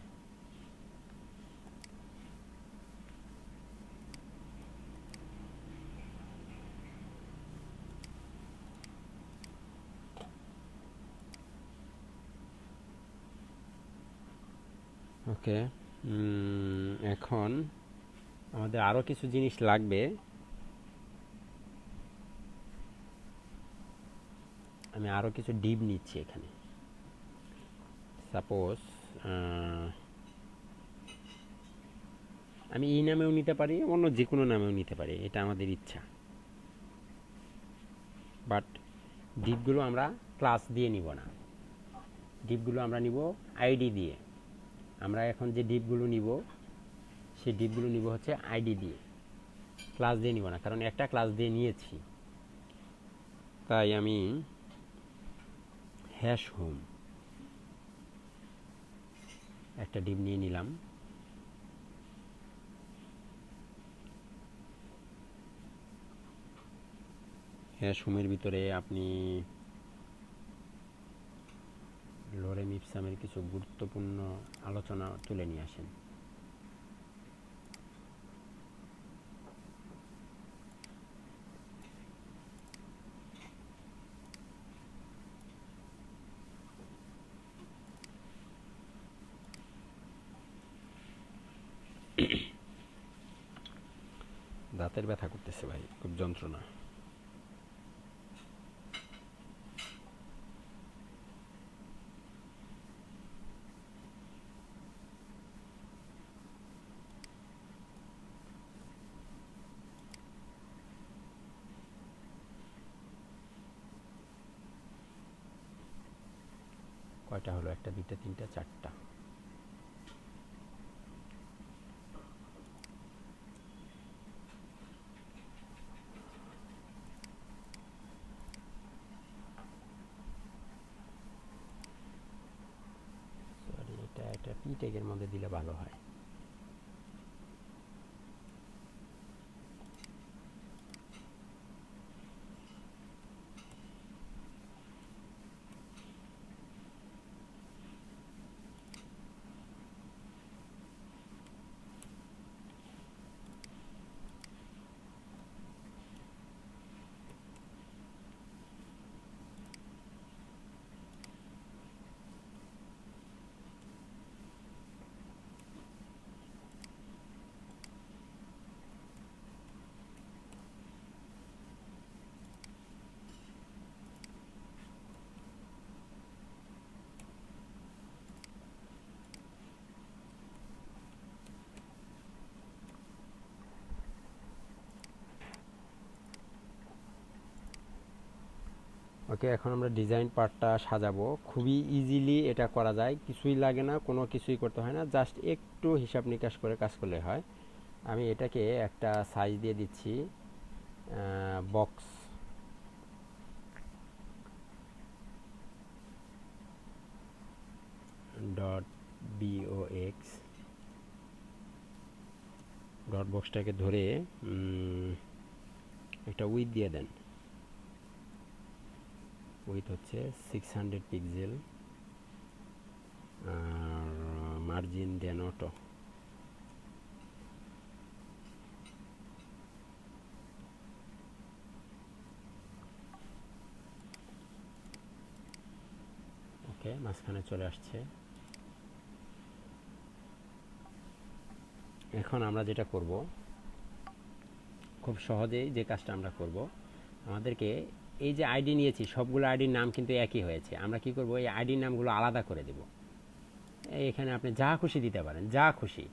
ওকে এখন আমাদের আরো কিছু জিনিস লাগবে আমি আরও কিছু ডিপ নিচ্ছি এখানে সাপোজ আমি এই নামেও নিতে পারি অন্য যে কোনো নামেও নিতে পারি এটা আমাদের ইচ্ছা বাট ডিপগুলো আমরা ক্লাস দিয়ে নিব না ডিপগুলো আমরা নিব আইডি দিয়ে আমরা এখন যে ডিপগুলো নিব সেই ডিপগুলো নিব হচ্ছে আইডি দিয়ে ক্লাস দিয়ে নিব না কারণ একটা ক্লাস দিয়ে নিয়েছি তাই আমি হ্যাশ হোম একটা ডিপ নিয়ে নিলাম হ্যাশ হোমের ভিতরে আপনি লোরেম ইফসামের কিছু গুরুত্বপূর্ণ আলোচনা তুলে নিয়ে আসেন দাঁতের ব্যথা করতেছে ভাই খুব যন্ত্রণা কয়টা হলো একটা দুইটা তিনটা চারটা এটা এটা মধ্যে দিলে ভালো হয় ওকে এখন আমরা ডিজাইন পার্টটা সাজাবো খুবই ইজিলি এটা করা যায় কিছুই লাগে না কোনো কিছুই করতে হয় না জাস্ট একটু হিসাব নিকাশ করে কাজ করলে হয় আমি এটাকে একটা সাইজ দিয়ে দিচ্ছি বক্স ডট এক্স ডট বক্সটাকে ধরে একটা উইথ দিয়ে দেন উইথ হচ্ছে সিক্স হান্ড্রেড পিক্সেল আর মার্জিন দেন অটো ওকে মাঝখানে চলে আসছে এখন আমরা যেটা করব খুব সহজেই যে কাজটা আমরা করব আমাদেরকে এই যে আইডি নিয়েছি সবগুলো আইডির নাম কিন্তু একই হয়েছে আমরা কি করব এই আইডির নামগুলো আলাদা করে দেব এখানে আপনি যা খুশি দিতে পারেন যা খুশি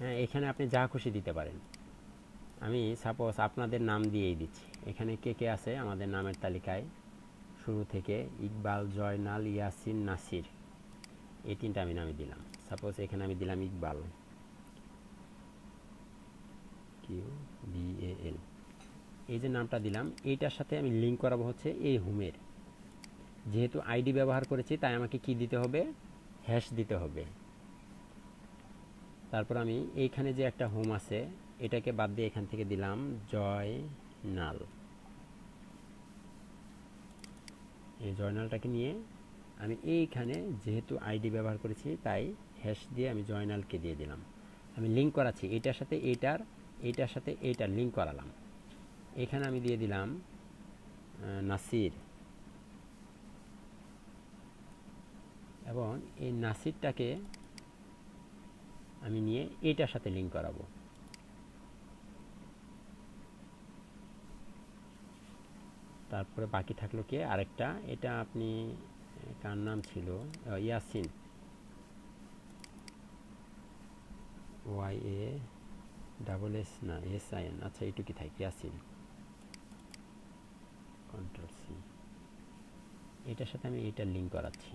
হ্যাঁ এখানে আপনি যা খুশি দিতে পারেন আমি সাপোজ আপনাদের নাম দিয়েই দিচ্ছি এখানে কে কে আছে আমাদের নামের তালিকায় শুরু থেকে ইকবাল জয়নাল ইয়াসিন নাসির এই তিনটা আমি নামে দিলাম সাপোজ এখানে আমি দিলাম Iqbal Q B A L এই যে নামটা দিলাম এইটার সাথে আমি লিঙ্ক করাবো হচ্ছে এই হোমের যেহেতু আইডি ব্যবহার করেছি তাই আমাকে কি দিতে হবে হ্যাশ দিতে হবে তারপর আমি এইখানে যে একটা হোম আছে এটাকে বাদ দিয়ে এখান থেকে দিলাম জয় নাল এই জয়নালটাকে নিয়ে আমি এইখানে যেহেতু আইডি ব্যবহার করেছি তাই হ্যাশ দিয়ে আমি জয়নালকে দিয়ে দিলাম আমি লিঙ্ক করাচ্ছি এটার সাথে এটার এটার সাথে এটার লিঙ্ক করালাম এখানে আমি দিয়ে দিলাম নাসির এবং এই নাসিরটাকে আমি নিয়ে এটার সাথে লিঙ্ক করাবো তারপরে বাকি থাকলো কে আরেকটা এটা আপনি কার নাম ছিল Yasin Y A double S না এস আই এন আচ্ছা এইটুকি থাকে ইয়াসিন কন্ট্রোল সি এটার সাথে আমি এটা লিঙ্ক করাচ্ছি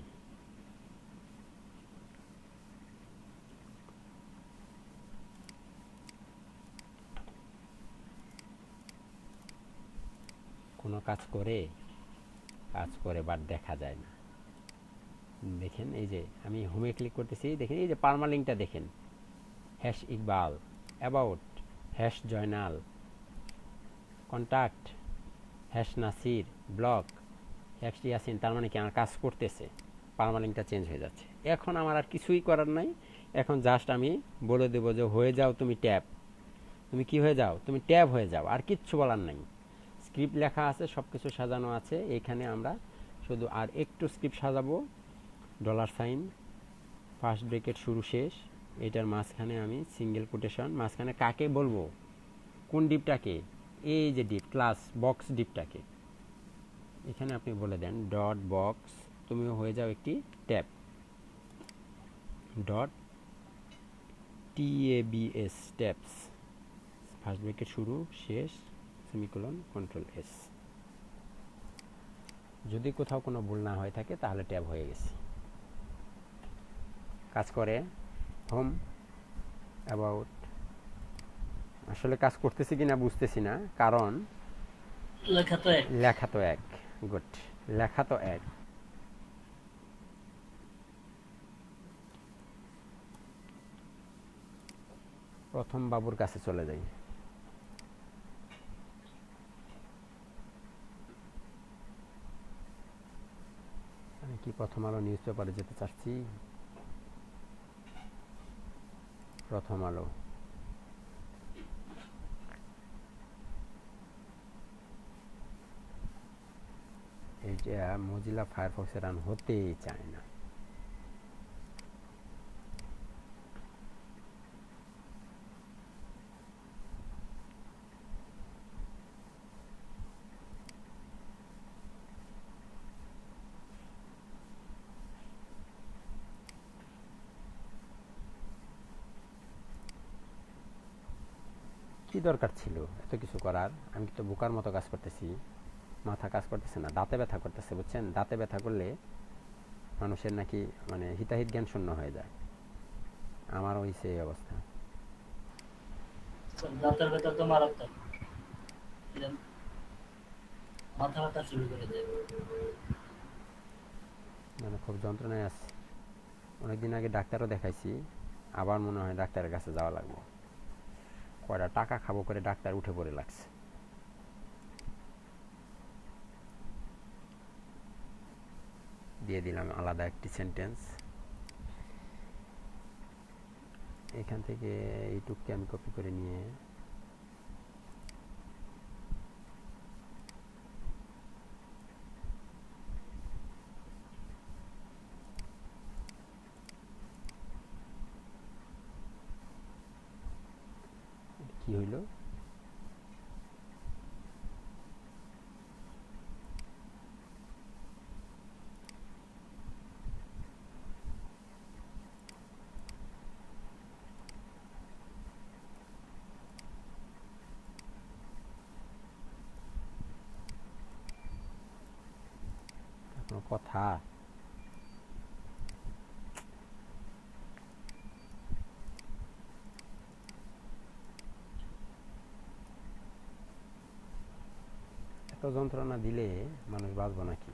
কোনো কাজ করে কাজ করে বাট দেখা যায় না দেখেন এই যে আমি হোমে ক্লিক করতেছি দেখেন এই যে পারমালিংটা দেখেন hash Iqbal about hash Joynal contact hash Nasir block hash Yasin তার মানে কি আমার কাজ করতেছে পারমানেন্টটা চেঞ্জ হয়ে যাচ্ছে এখন আমার আর কিছুই করার নাই এখন জাস্ট আমি বলে দেব যে হয়ে যাও তুমি ট্যাপ তুমি কি হয়ে যাও তুমি ট্যাব হয়ে যাও আর কিচ্ছু বলার নাই স্ক্রিপ্ট লেখা আছে সব কিছু সাজানো আছে এখানে আমরা শুধু আর একটু স্ক্রিপ্ট সাজাবো ডলার সাইন ফার্স্ট ব্রেকেট শুরু শেষ এটার মাঝখানে আমি সিঙ্গেল কোটেশন মাঝখানে কাকে বলবো কোন ডিপটাকে এই যে ডিপ ক্লাস বক্স ডিপটাকে এখানে আপনি বলে দেন ডট বক্স তুমিও হয়ে যাও একটি tab dot TABS tabs first ব্রেকের শুরু শেষ সেমিকোলন কন্ট্রোল এস যদি কোথাও কোনো ভুল না হয়ে থাকে তাহলে ট্যাব হয়ে গেছে কাজ করে হোম অ্যাবাউট আসলে কাজ করতেছি কিনা বুঝতেছি না কারণ লেখা তো এক লেখা তো এক গুড লেখা তো এক প্রথম বাবুর কাছে চলে যাই আমি কি প্রথম আলো নিউজ পেপারে যেতে চাচ্ছি প্রথম আলো এটা মজিলা ফায়ারফক্সে রান হতেই চায় না কি দরকার ছিল এত কিছু করার আমি তো বোকার মতো কাজ করতেছি মাথা কাজ করতেছে না দাঁতে ব্যথা করতেছে বুঝছেন দাঁতে ব্যথা করলে মানুষের নাকি মানে হিতাহিত জ্ঞান শূন্য হয়ে যায় আমার ওই সেই অবস্থা মানে খুব যন্ত্রণায় আছে অনেকদিন আগে ডাক্তারও দেখাইছি আবার মনে হয় ডাক্তারের কাছে যাওয়া লাগবে কয়টা টাকা খাবো করে ডাক্তার উঠে পড়ে লাগছে দিয়ে দিলাম আলাদা একটি সেন্টেন্স এখান থেকে এইটুককে আমি কপি করে নিয়ে যন্ত্রণা দিলে মানুষ বাঁচব নাকি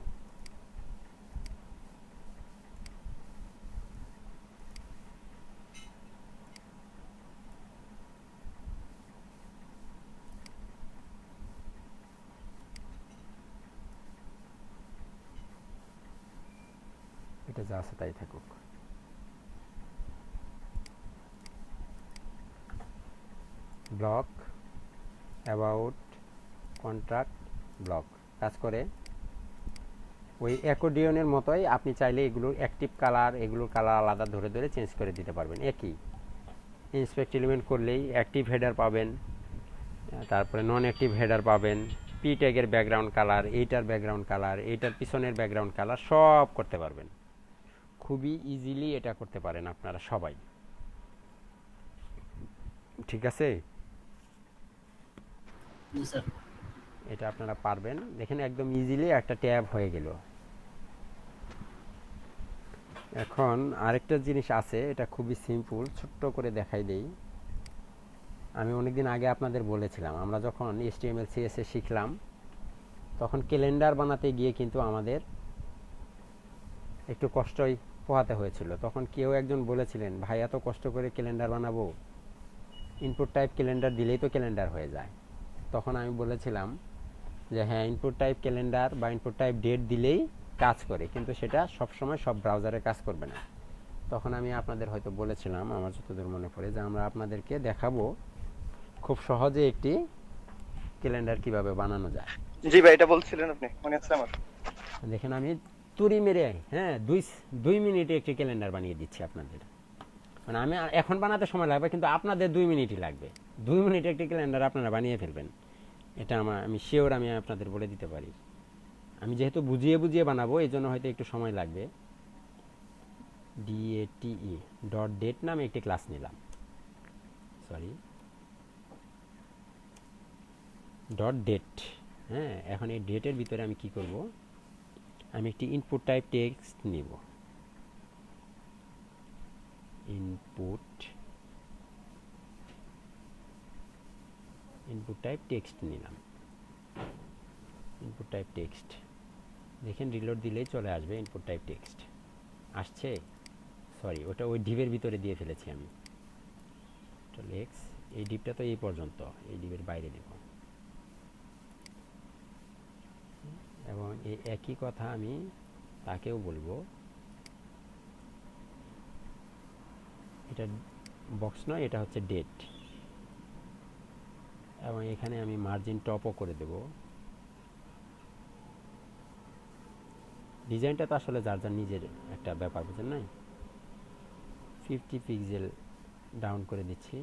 এটা যা আছে তাই থাকুক ব্লক অ্যাবাউট কন্ট্রাক্ট ব্লক কাজ করে ওই অ্যাকোডিয়নের মতোই আপনি চাইলে এগুলোর অ্যাক্টিভ কালার এগুলোর কালার আলাদা ধরে ধরে চেঞ্জ করে দিতে পারবেন একই ইন্সপেক্ট এলিমেন্ট করলেই অ্যাক্টিভ হেডার পাবেন তারপরে নন অ্যাক্টিভ হেডার পাবেন পি ট্যাগের ব্যাকগ্রাউন্ড কালার এইটার ব্যাকগ্রাউন্ড কালার এইটার পিছনের ব্যাকগ্রাউন্ড কালার সব করতে পারবেন খুবই ইজিলি এটা করতে পারেন আপনারা সবাই ঠিক আছে এটা আপনারা পারবেন দেখেন একদম ইজিলি একটা ট্যাব হয়ে গেল এখন আরেকটা জিনিস আছে এটা খুবই সিম্পল ছোট্ট করে দেখাই দেই আমি অনেকদিন আগে আপনাদের বলেছিলাম আমরা যখন এসটিএমএল সিএসএ শিখলাম তখন ক্যালেন্ডার বানাতে গিয়ে কিন্তু আমাদের একটু কষ্টই পোহাতে হয়েছিল তখন কেউ একজন বলেছিলেন ভাই এত কষ্ট করে ক্যালেন্ডার বানাবো ইনপুট টাইপ ক্যালেন্ডার দিলেই তো ক্যালেন্ডার হয়ে যায় তখন আমি বলেছিলাম যে হ্যাঁ ইনপুট টাইপ ক্যালেন্ডার বা ইনপুট টাইপ ডেট দিলেই কাজ করে কিন্তু সেটা সবসময় সব ব্রাউজারে কাজ করবে না তখন আমি আপনাদের হয়তো বলেছিলাম আমার যতদূর মনে পড়ে যে আমরা আপনাদেরকে দেখাবো খুব সহজে একটি ক্যালেন্ডার কিভাবে বানানো যায় জি ভাই এটা বলছিলেন আপনি মনে আছে আমার দেখেন আমি তুরি মেরে হ্যাঁ দুই দুই মিনিটে একটি ক্যালেন্ডার বানিয়ে দিচ্ছি আপনাদের মানে আমি এখন বানাতে সময় লাগবে কিন্তু আপনাদের দুই মিনিটই লাগবে দুই মিনিটে একটি ক্যালেন্ডার আপনারা বানিয়ে ফেলবেন এটা আমার আমি শিওর আমি আপনাদের বলে দিতে পারি আমি যেহেতু বুঝিয়ে বুঝিয়ে বানাবো এই জন্য হয়তো একটু সময় লাগবে ডিএটিই ডট ডেট নামে একটি ক্লাস নিলাম সরি ডট ডেট হ্যাঁ এখন এই ডেটের ভিতরে আমি কি করব আমি একটি ইনপুট টাইপ টেক্সট নিব ইনপুট ইনপুট টাইপ টেক্সট নিলাম ইনপুট টাইপ টেক্সট দেখেন রিলোড দিলেই চলে আসবে ইনপুট টাইপ টেক্সট আসছে সরি ওটা ওই ডিভের ভিতরে দিয়ে ফেলেছি আমি এক্স এই ডিপটা তো এই পর্যন্ত এই ডিপের বাইরে দেব এবং এই একই কথা আমি তাকেও বলবো এটা বক্স নয় এটা হচ্ছে ডেট এবং এখানে আমি মার্জিন টপও করে দেব ডিজাইনটা তো আসলে যার যার নিজের একটা ব্যাপার বুঝেন নাই ফিফটি পিক্সেল ডাউন করে দিচ্ছি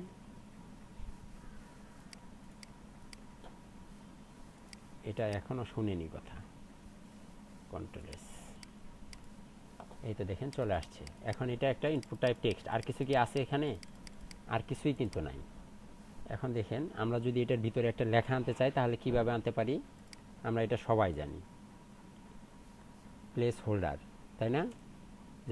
এটা এখনও শুনিনি কথা কন্ট্রোলেস এই তো দেখেন চলে আসছে এখন এটা একটা ইনপুট টাইপ টেক্সট আর কিছু কি আছে এখানে আর কিছুই কিন্তু নাই এখন দেখেন আমরা যদি এটার ভিতরে একটা লেখা আনতে চাই তাহলে কিভাবে আনতে পারি আমরা এটা সবাই জানি প্লেস হোল্ডার তাই না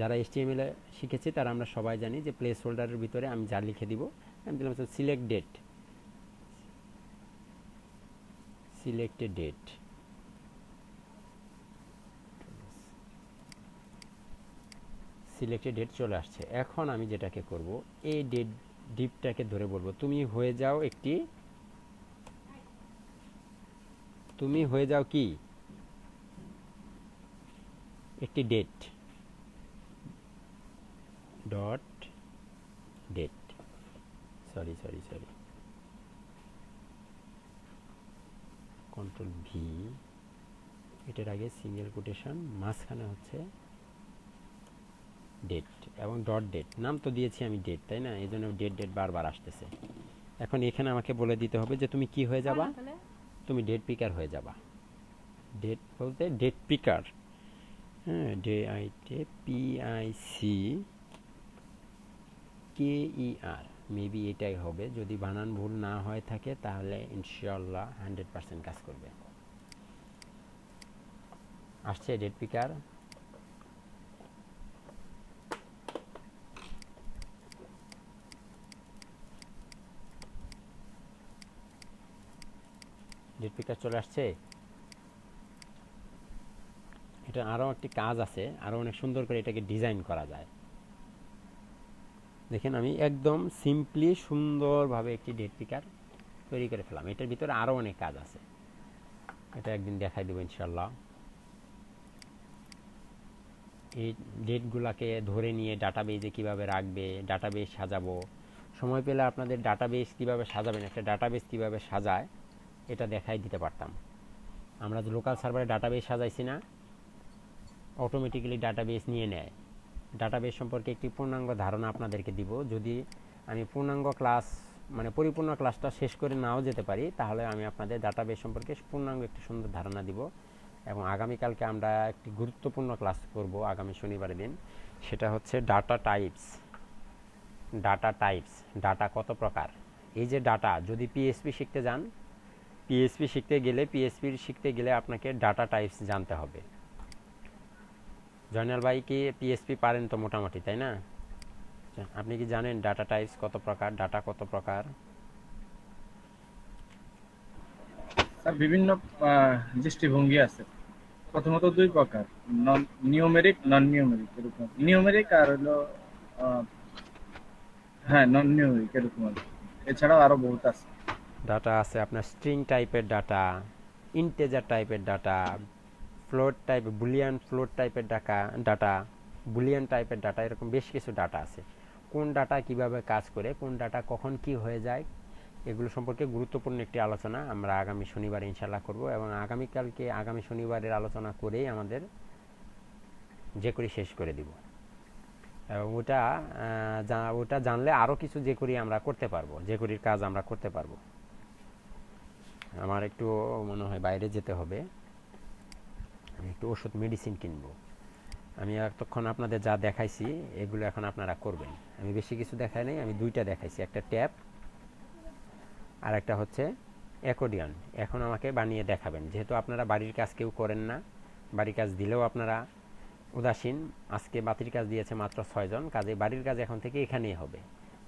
যারা এসটিএমএল শিখেছে তারা আমরা সবাই জানি যে প্লেস হোল্ডারের ভিতরে আমি যা লিখে দিব আমি দিলাম select date selected date selected date চলে আসছে এখন আমি যেটাকে করব এই ডেট ডিপটাকে ধরে বলবো তুমি হয়ে যাও একটি তুমি হয়ে যাও কি একটি date dot date sorry sorry sorry control V এটার আগে সিঙ্গেল কোটেশন মাঝখানে হচ্ছে ডেট এবং ডট ডেট নাম তো দিয়েছি আমি ডেট তাই না এই জন্য ডেট ডেট বারবার আসতেছে এখন এখানে আমাকে বলে দিতে হবে যে তুমি কি হয়ে যাবা তুমি ডেট পিকার হয়ে যাবা ডেট বলতে ডেট পিকার হ্যাঁ D I T P I C K E R maybe এটাই হবে যদি বানান ভুল না হয়ে থাকে তাহলে ইনশাল্লাহ হান্ড্রেড পার্সেন্ট কাজ করবে আসছে ডেট পিকার ডিট পিকার চলে আসছে এটা আরও একটি কাজ আছে আরও অনেক সুন্দর করে এটাকে ডিজাইন করা যায় দেখেন আমি একদম সিম্পলি সুন্দরভাবে একটি ডেট পিকার তৈরি করে ফেলাম এটার ভিতরে আরও অনেক কাজ আছে এটা একদিন দেখাই দেবো ইনশাল্লাহ এই ডেটগুলোকে ধরে নিয়ে ডাটাবেজে কিভাবে রাখবে ডাটাবেজ সাজাবো সময় পেলে আপনাদের ডাটাবেজ কিভাবে সাজাবেন একটা ডাটাবেজ কিভাবে সাজায় এটা দেখাই দিতে পারতাম আমরা লোকাল সার্ভারে ডাটাবেস সাজাইছি না অটোমেটিক্যালি ডাটাবেস নিয়ে নেয় ডাটাবেস সম্পর্কে একটি পূর্ণাঙ্গ ধারণা আপনাদেরকে দিব যদি আমি পূর্ণাঙ্গ ক্লাস মানে পরিপূর্ণ ক্লাসটা শেষ করে নাও যেতে পারি তাহলে আমি আপনাদের ডাটাবেস সম্পর্কে পূর্ণাঙ্গ একটি সুন্দর ধারণা দিব এবং আগামীকালকে আমরা একটি গুরুত্বপূর্ণ ক্লাস করব আগামী শনিবারের দিন সেটা হচ্ছে data types data types data কত প্রকার এই যে ডাটা যদি পিএসপি শিখতে যান পিএসপি শিখতে গেলে পিএসপি শিখতে গেলে আপনাকে ডাটা টাইপস জানতে হবে জয়নাল ভাই কি পিএসপি পারেন তো মোটামুটি তাই না আচ্ছা, আপনি কি জানেন ডাটা টাইপস কত প্রকার ডাটা কত প্রকার স্যার বিভিন্ন দৃষ্টিভঙ্গি আছে প্রথমত দুই প্রকার নিউমেরিক নন নিউমেরিক এরকম নিউমেরিক আর হলো হ্যাঁ নন নিউমেরিক এরকম এছাড়াও আরো বহুত আছে ডাটা আছে আপনার স্ট্রিং টাইপের ডাটা ইন্টেজার টাইপের data float type boolean float টাইপের ডাটা ডাটা বুলিয়ান টাইপের ডাটা এরকম বেশ কিছু ডাটা আছে কোন ডাটা কিভাবে কাজ করে কোন ডাটা কখন কি হয়ে যায় এগুলো সম্পর্কে গুরুত্বপূর্ণ একটি আলোচনা আমরা আগামী শনিবার ইনশাল্লাহ করব এবং আগামীকালকে আগামী শনিবারের আলোচনা করেই আমাদের যে করি শেষ করে দিব এবং ওটা ওটা জানলে আরও কিছু যে করি আমরা করতে পারবো যে করির কাজ আমরা করতে পারবো আমার একটু মনে হয় বাইরে যেতে হবে আমি একটু ওষুধ মেডিসিন কিনবো আমি এতক্ষণ আপনাদের যা দেখাইছি এগুলো এখন আপনারা করবেন আমি বেশি কিছু দেখাই নাই আমি দুইটা দেখাইছি একটা ট্যাপ আর একটা হচ্ছে অ্যাকোডিয়ান এখন আমাকে বানিয়ে দেখাবেন যেহেতু আপনারা বাড়ির কাজ কেউ করেন না বাড়ির কাজ দিলেও আপনারা উদাসীন আজকে বাতির কাজ দিয়েছে মাত্র ছয়জন কাজে বাড়ির কাজ এখন থেকে এখানেই হবে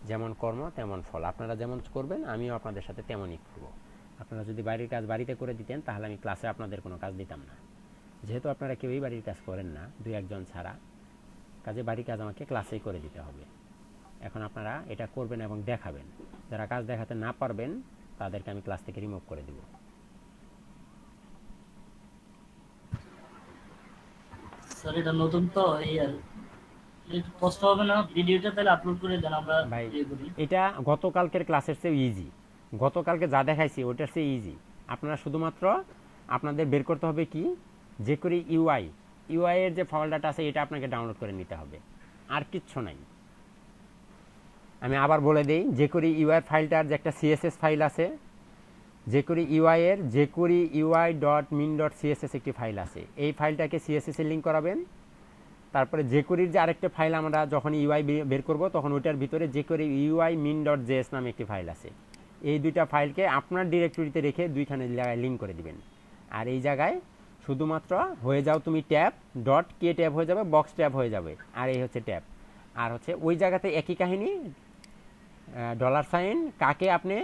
যেমন কর্ম তেমন ফল আপনারা যেমন করবেন আমিও আপনাদের সাথে তেমনই করবো আপনারা যদি বাড়ির কাজ বাড়িতে করে দিতেন তাহলে আমি ক্লাসে আপনাদের কোনো কাজ দিতাম না যেহেতু আপনারা কেউই বাড়ির কাজ করেন না দু একজন ছাড়া কাজে বাড়ির কাজ আমাকে ক্লাসেই করে দিতে হবে এখন আপনারা এটা করবেন এবং দেখাবেন যারা কাজ দেখাতে না পারবেন তাদেরকে আমি ক্লাস থেকে রিমুভ করে দেব ইয়ে এটা গতকালকের ক্লাসের চেয়ে ইজি গতকালকে যা দেখাইছি ওইটা হচ্ছে ইজি আপনারা শুধুমাত্র আপনাদের বের করতে হবে কি যে করে ইউআই ইউআই এর যে ফলডাটা আছে এটা আপনাকে ডাউনলোড করে নিতে হবে আর কিচ্ছু নাই আমি আবার বলে দিই যে করি ইউআই ফাইলটার যে একটা সিএসএস ফাইল আছে যে করি ইউআই এর যে করি UI dot min dot CSS একটি ফাইল আছে এই ফাইলটাকে সিএসএস এ লিঙ্ক করাবেন তারপরে যে করির যে আরেকটা ফাইল আমরা যখন ইউআই বের করব তখন ওইটার ভিতরে যে করি ইউআই মিন ডট জেএস নামে একটি ফাইল আছে এই দুইটা ফাইলকে আপনার ডিরেক্টরিতে রেখে দুইখানে জায়গায় লিঙ্ক করে দিবেন আর এই জায়গায় শুধুমাত্র হয়ে যাও তুমি ট্যাব ডট কে ট্যাব হয়ে যাবে বক্স ট্যাব হয়ে যাবে আর এই হচ্ছে ট্যাব আর হচ্ছে ওই জায়গাতে একই কাহিনী ডলার সাইন কাকে আপনি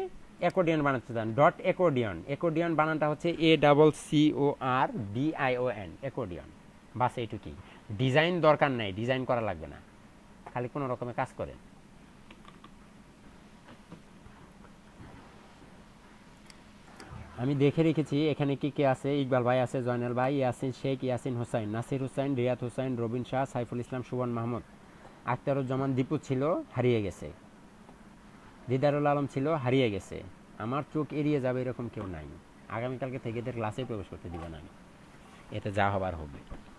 অ্যাকোডিয়ান বানাতে চান ডট অ্যাকোডিয়ন অ্যাকোডিয়ন বানানটা হচ্ছে A double C O R DION I O N accordion বাস এইটুকুই ডিজাইন দরকার নাই ডিজাইন করা লাগবে না খালি কোনো রকমের কাজ করেন আমি দেখে রেখেছি এখানে কি কে আছে ইকবাল ভাই আছে জয়নাল ভাই ইয়াসিন শেখ ইয়াসিন হোসাইন নাসির হুসাইন রিয়াদ হুসাইন রবিন শাহ সাইফুল ইসলাম সুবন মাহমুদ আখতারুজ্জামান দীপু ছিল হারিয়ে গেছে দিদারুল আলম ছিল হারিয়ে গেছে আমার চোখ এড়িয়ে যাবে এরকম কেউ নাই আগামীকালকে থেকে এদের ক্লাসে প্রবেশ করতে দিবেন না আমি এতে যা হবার হবে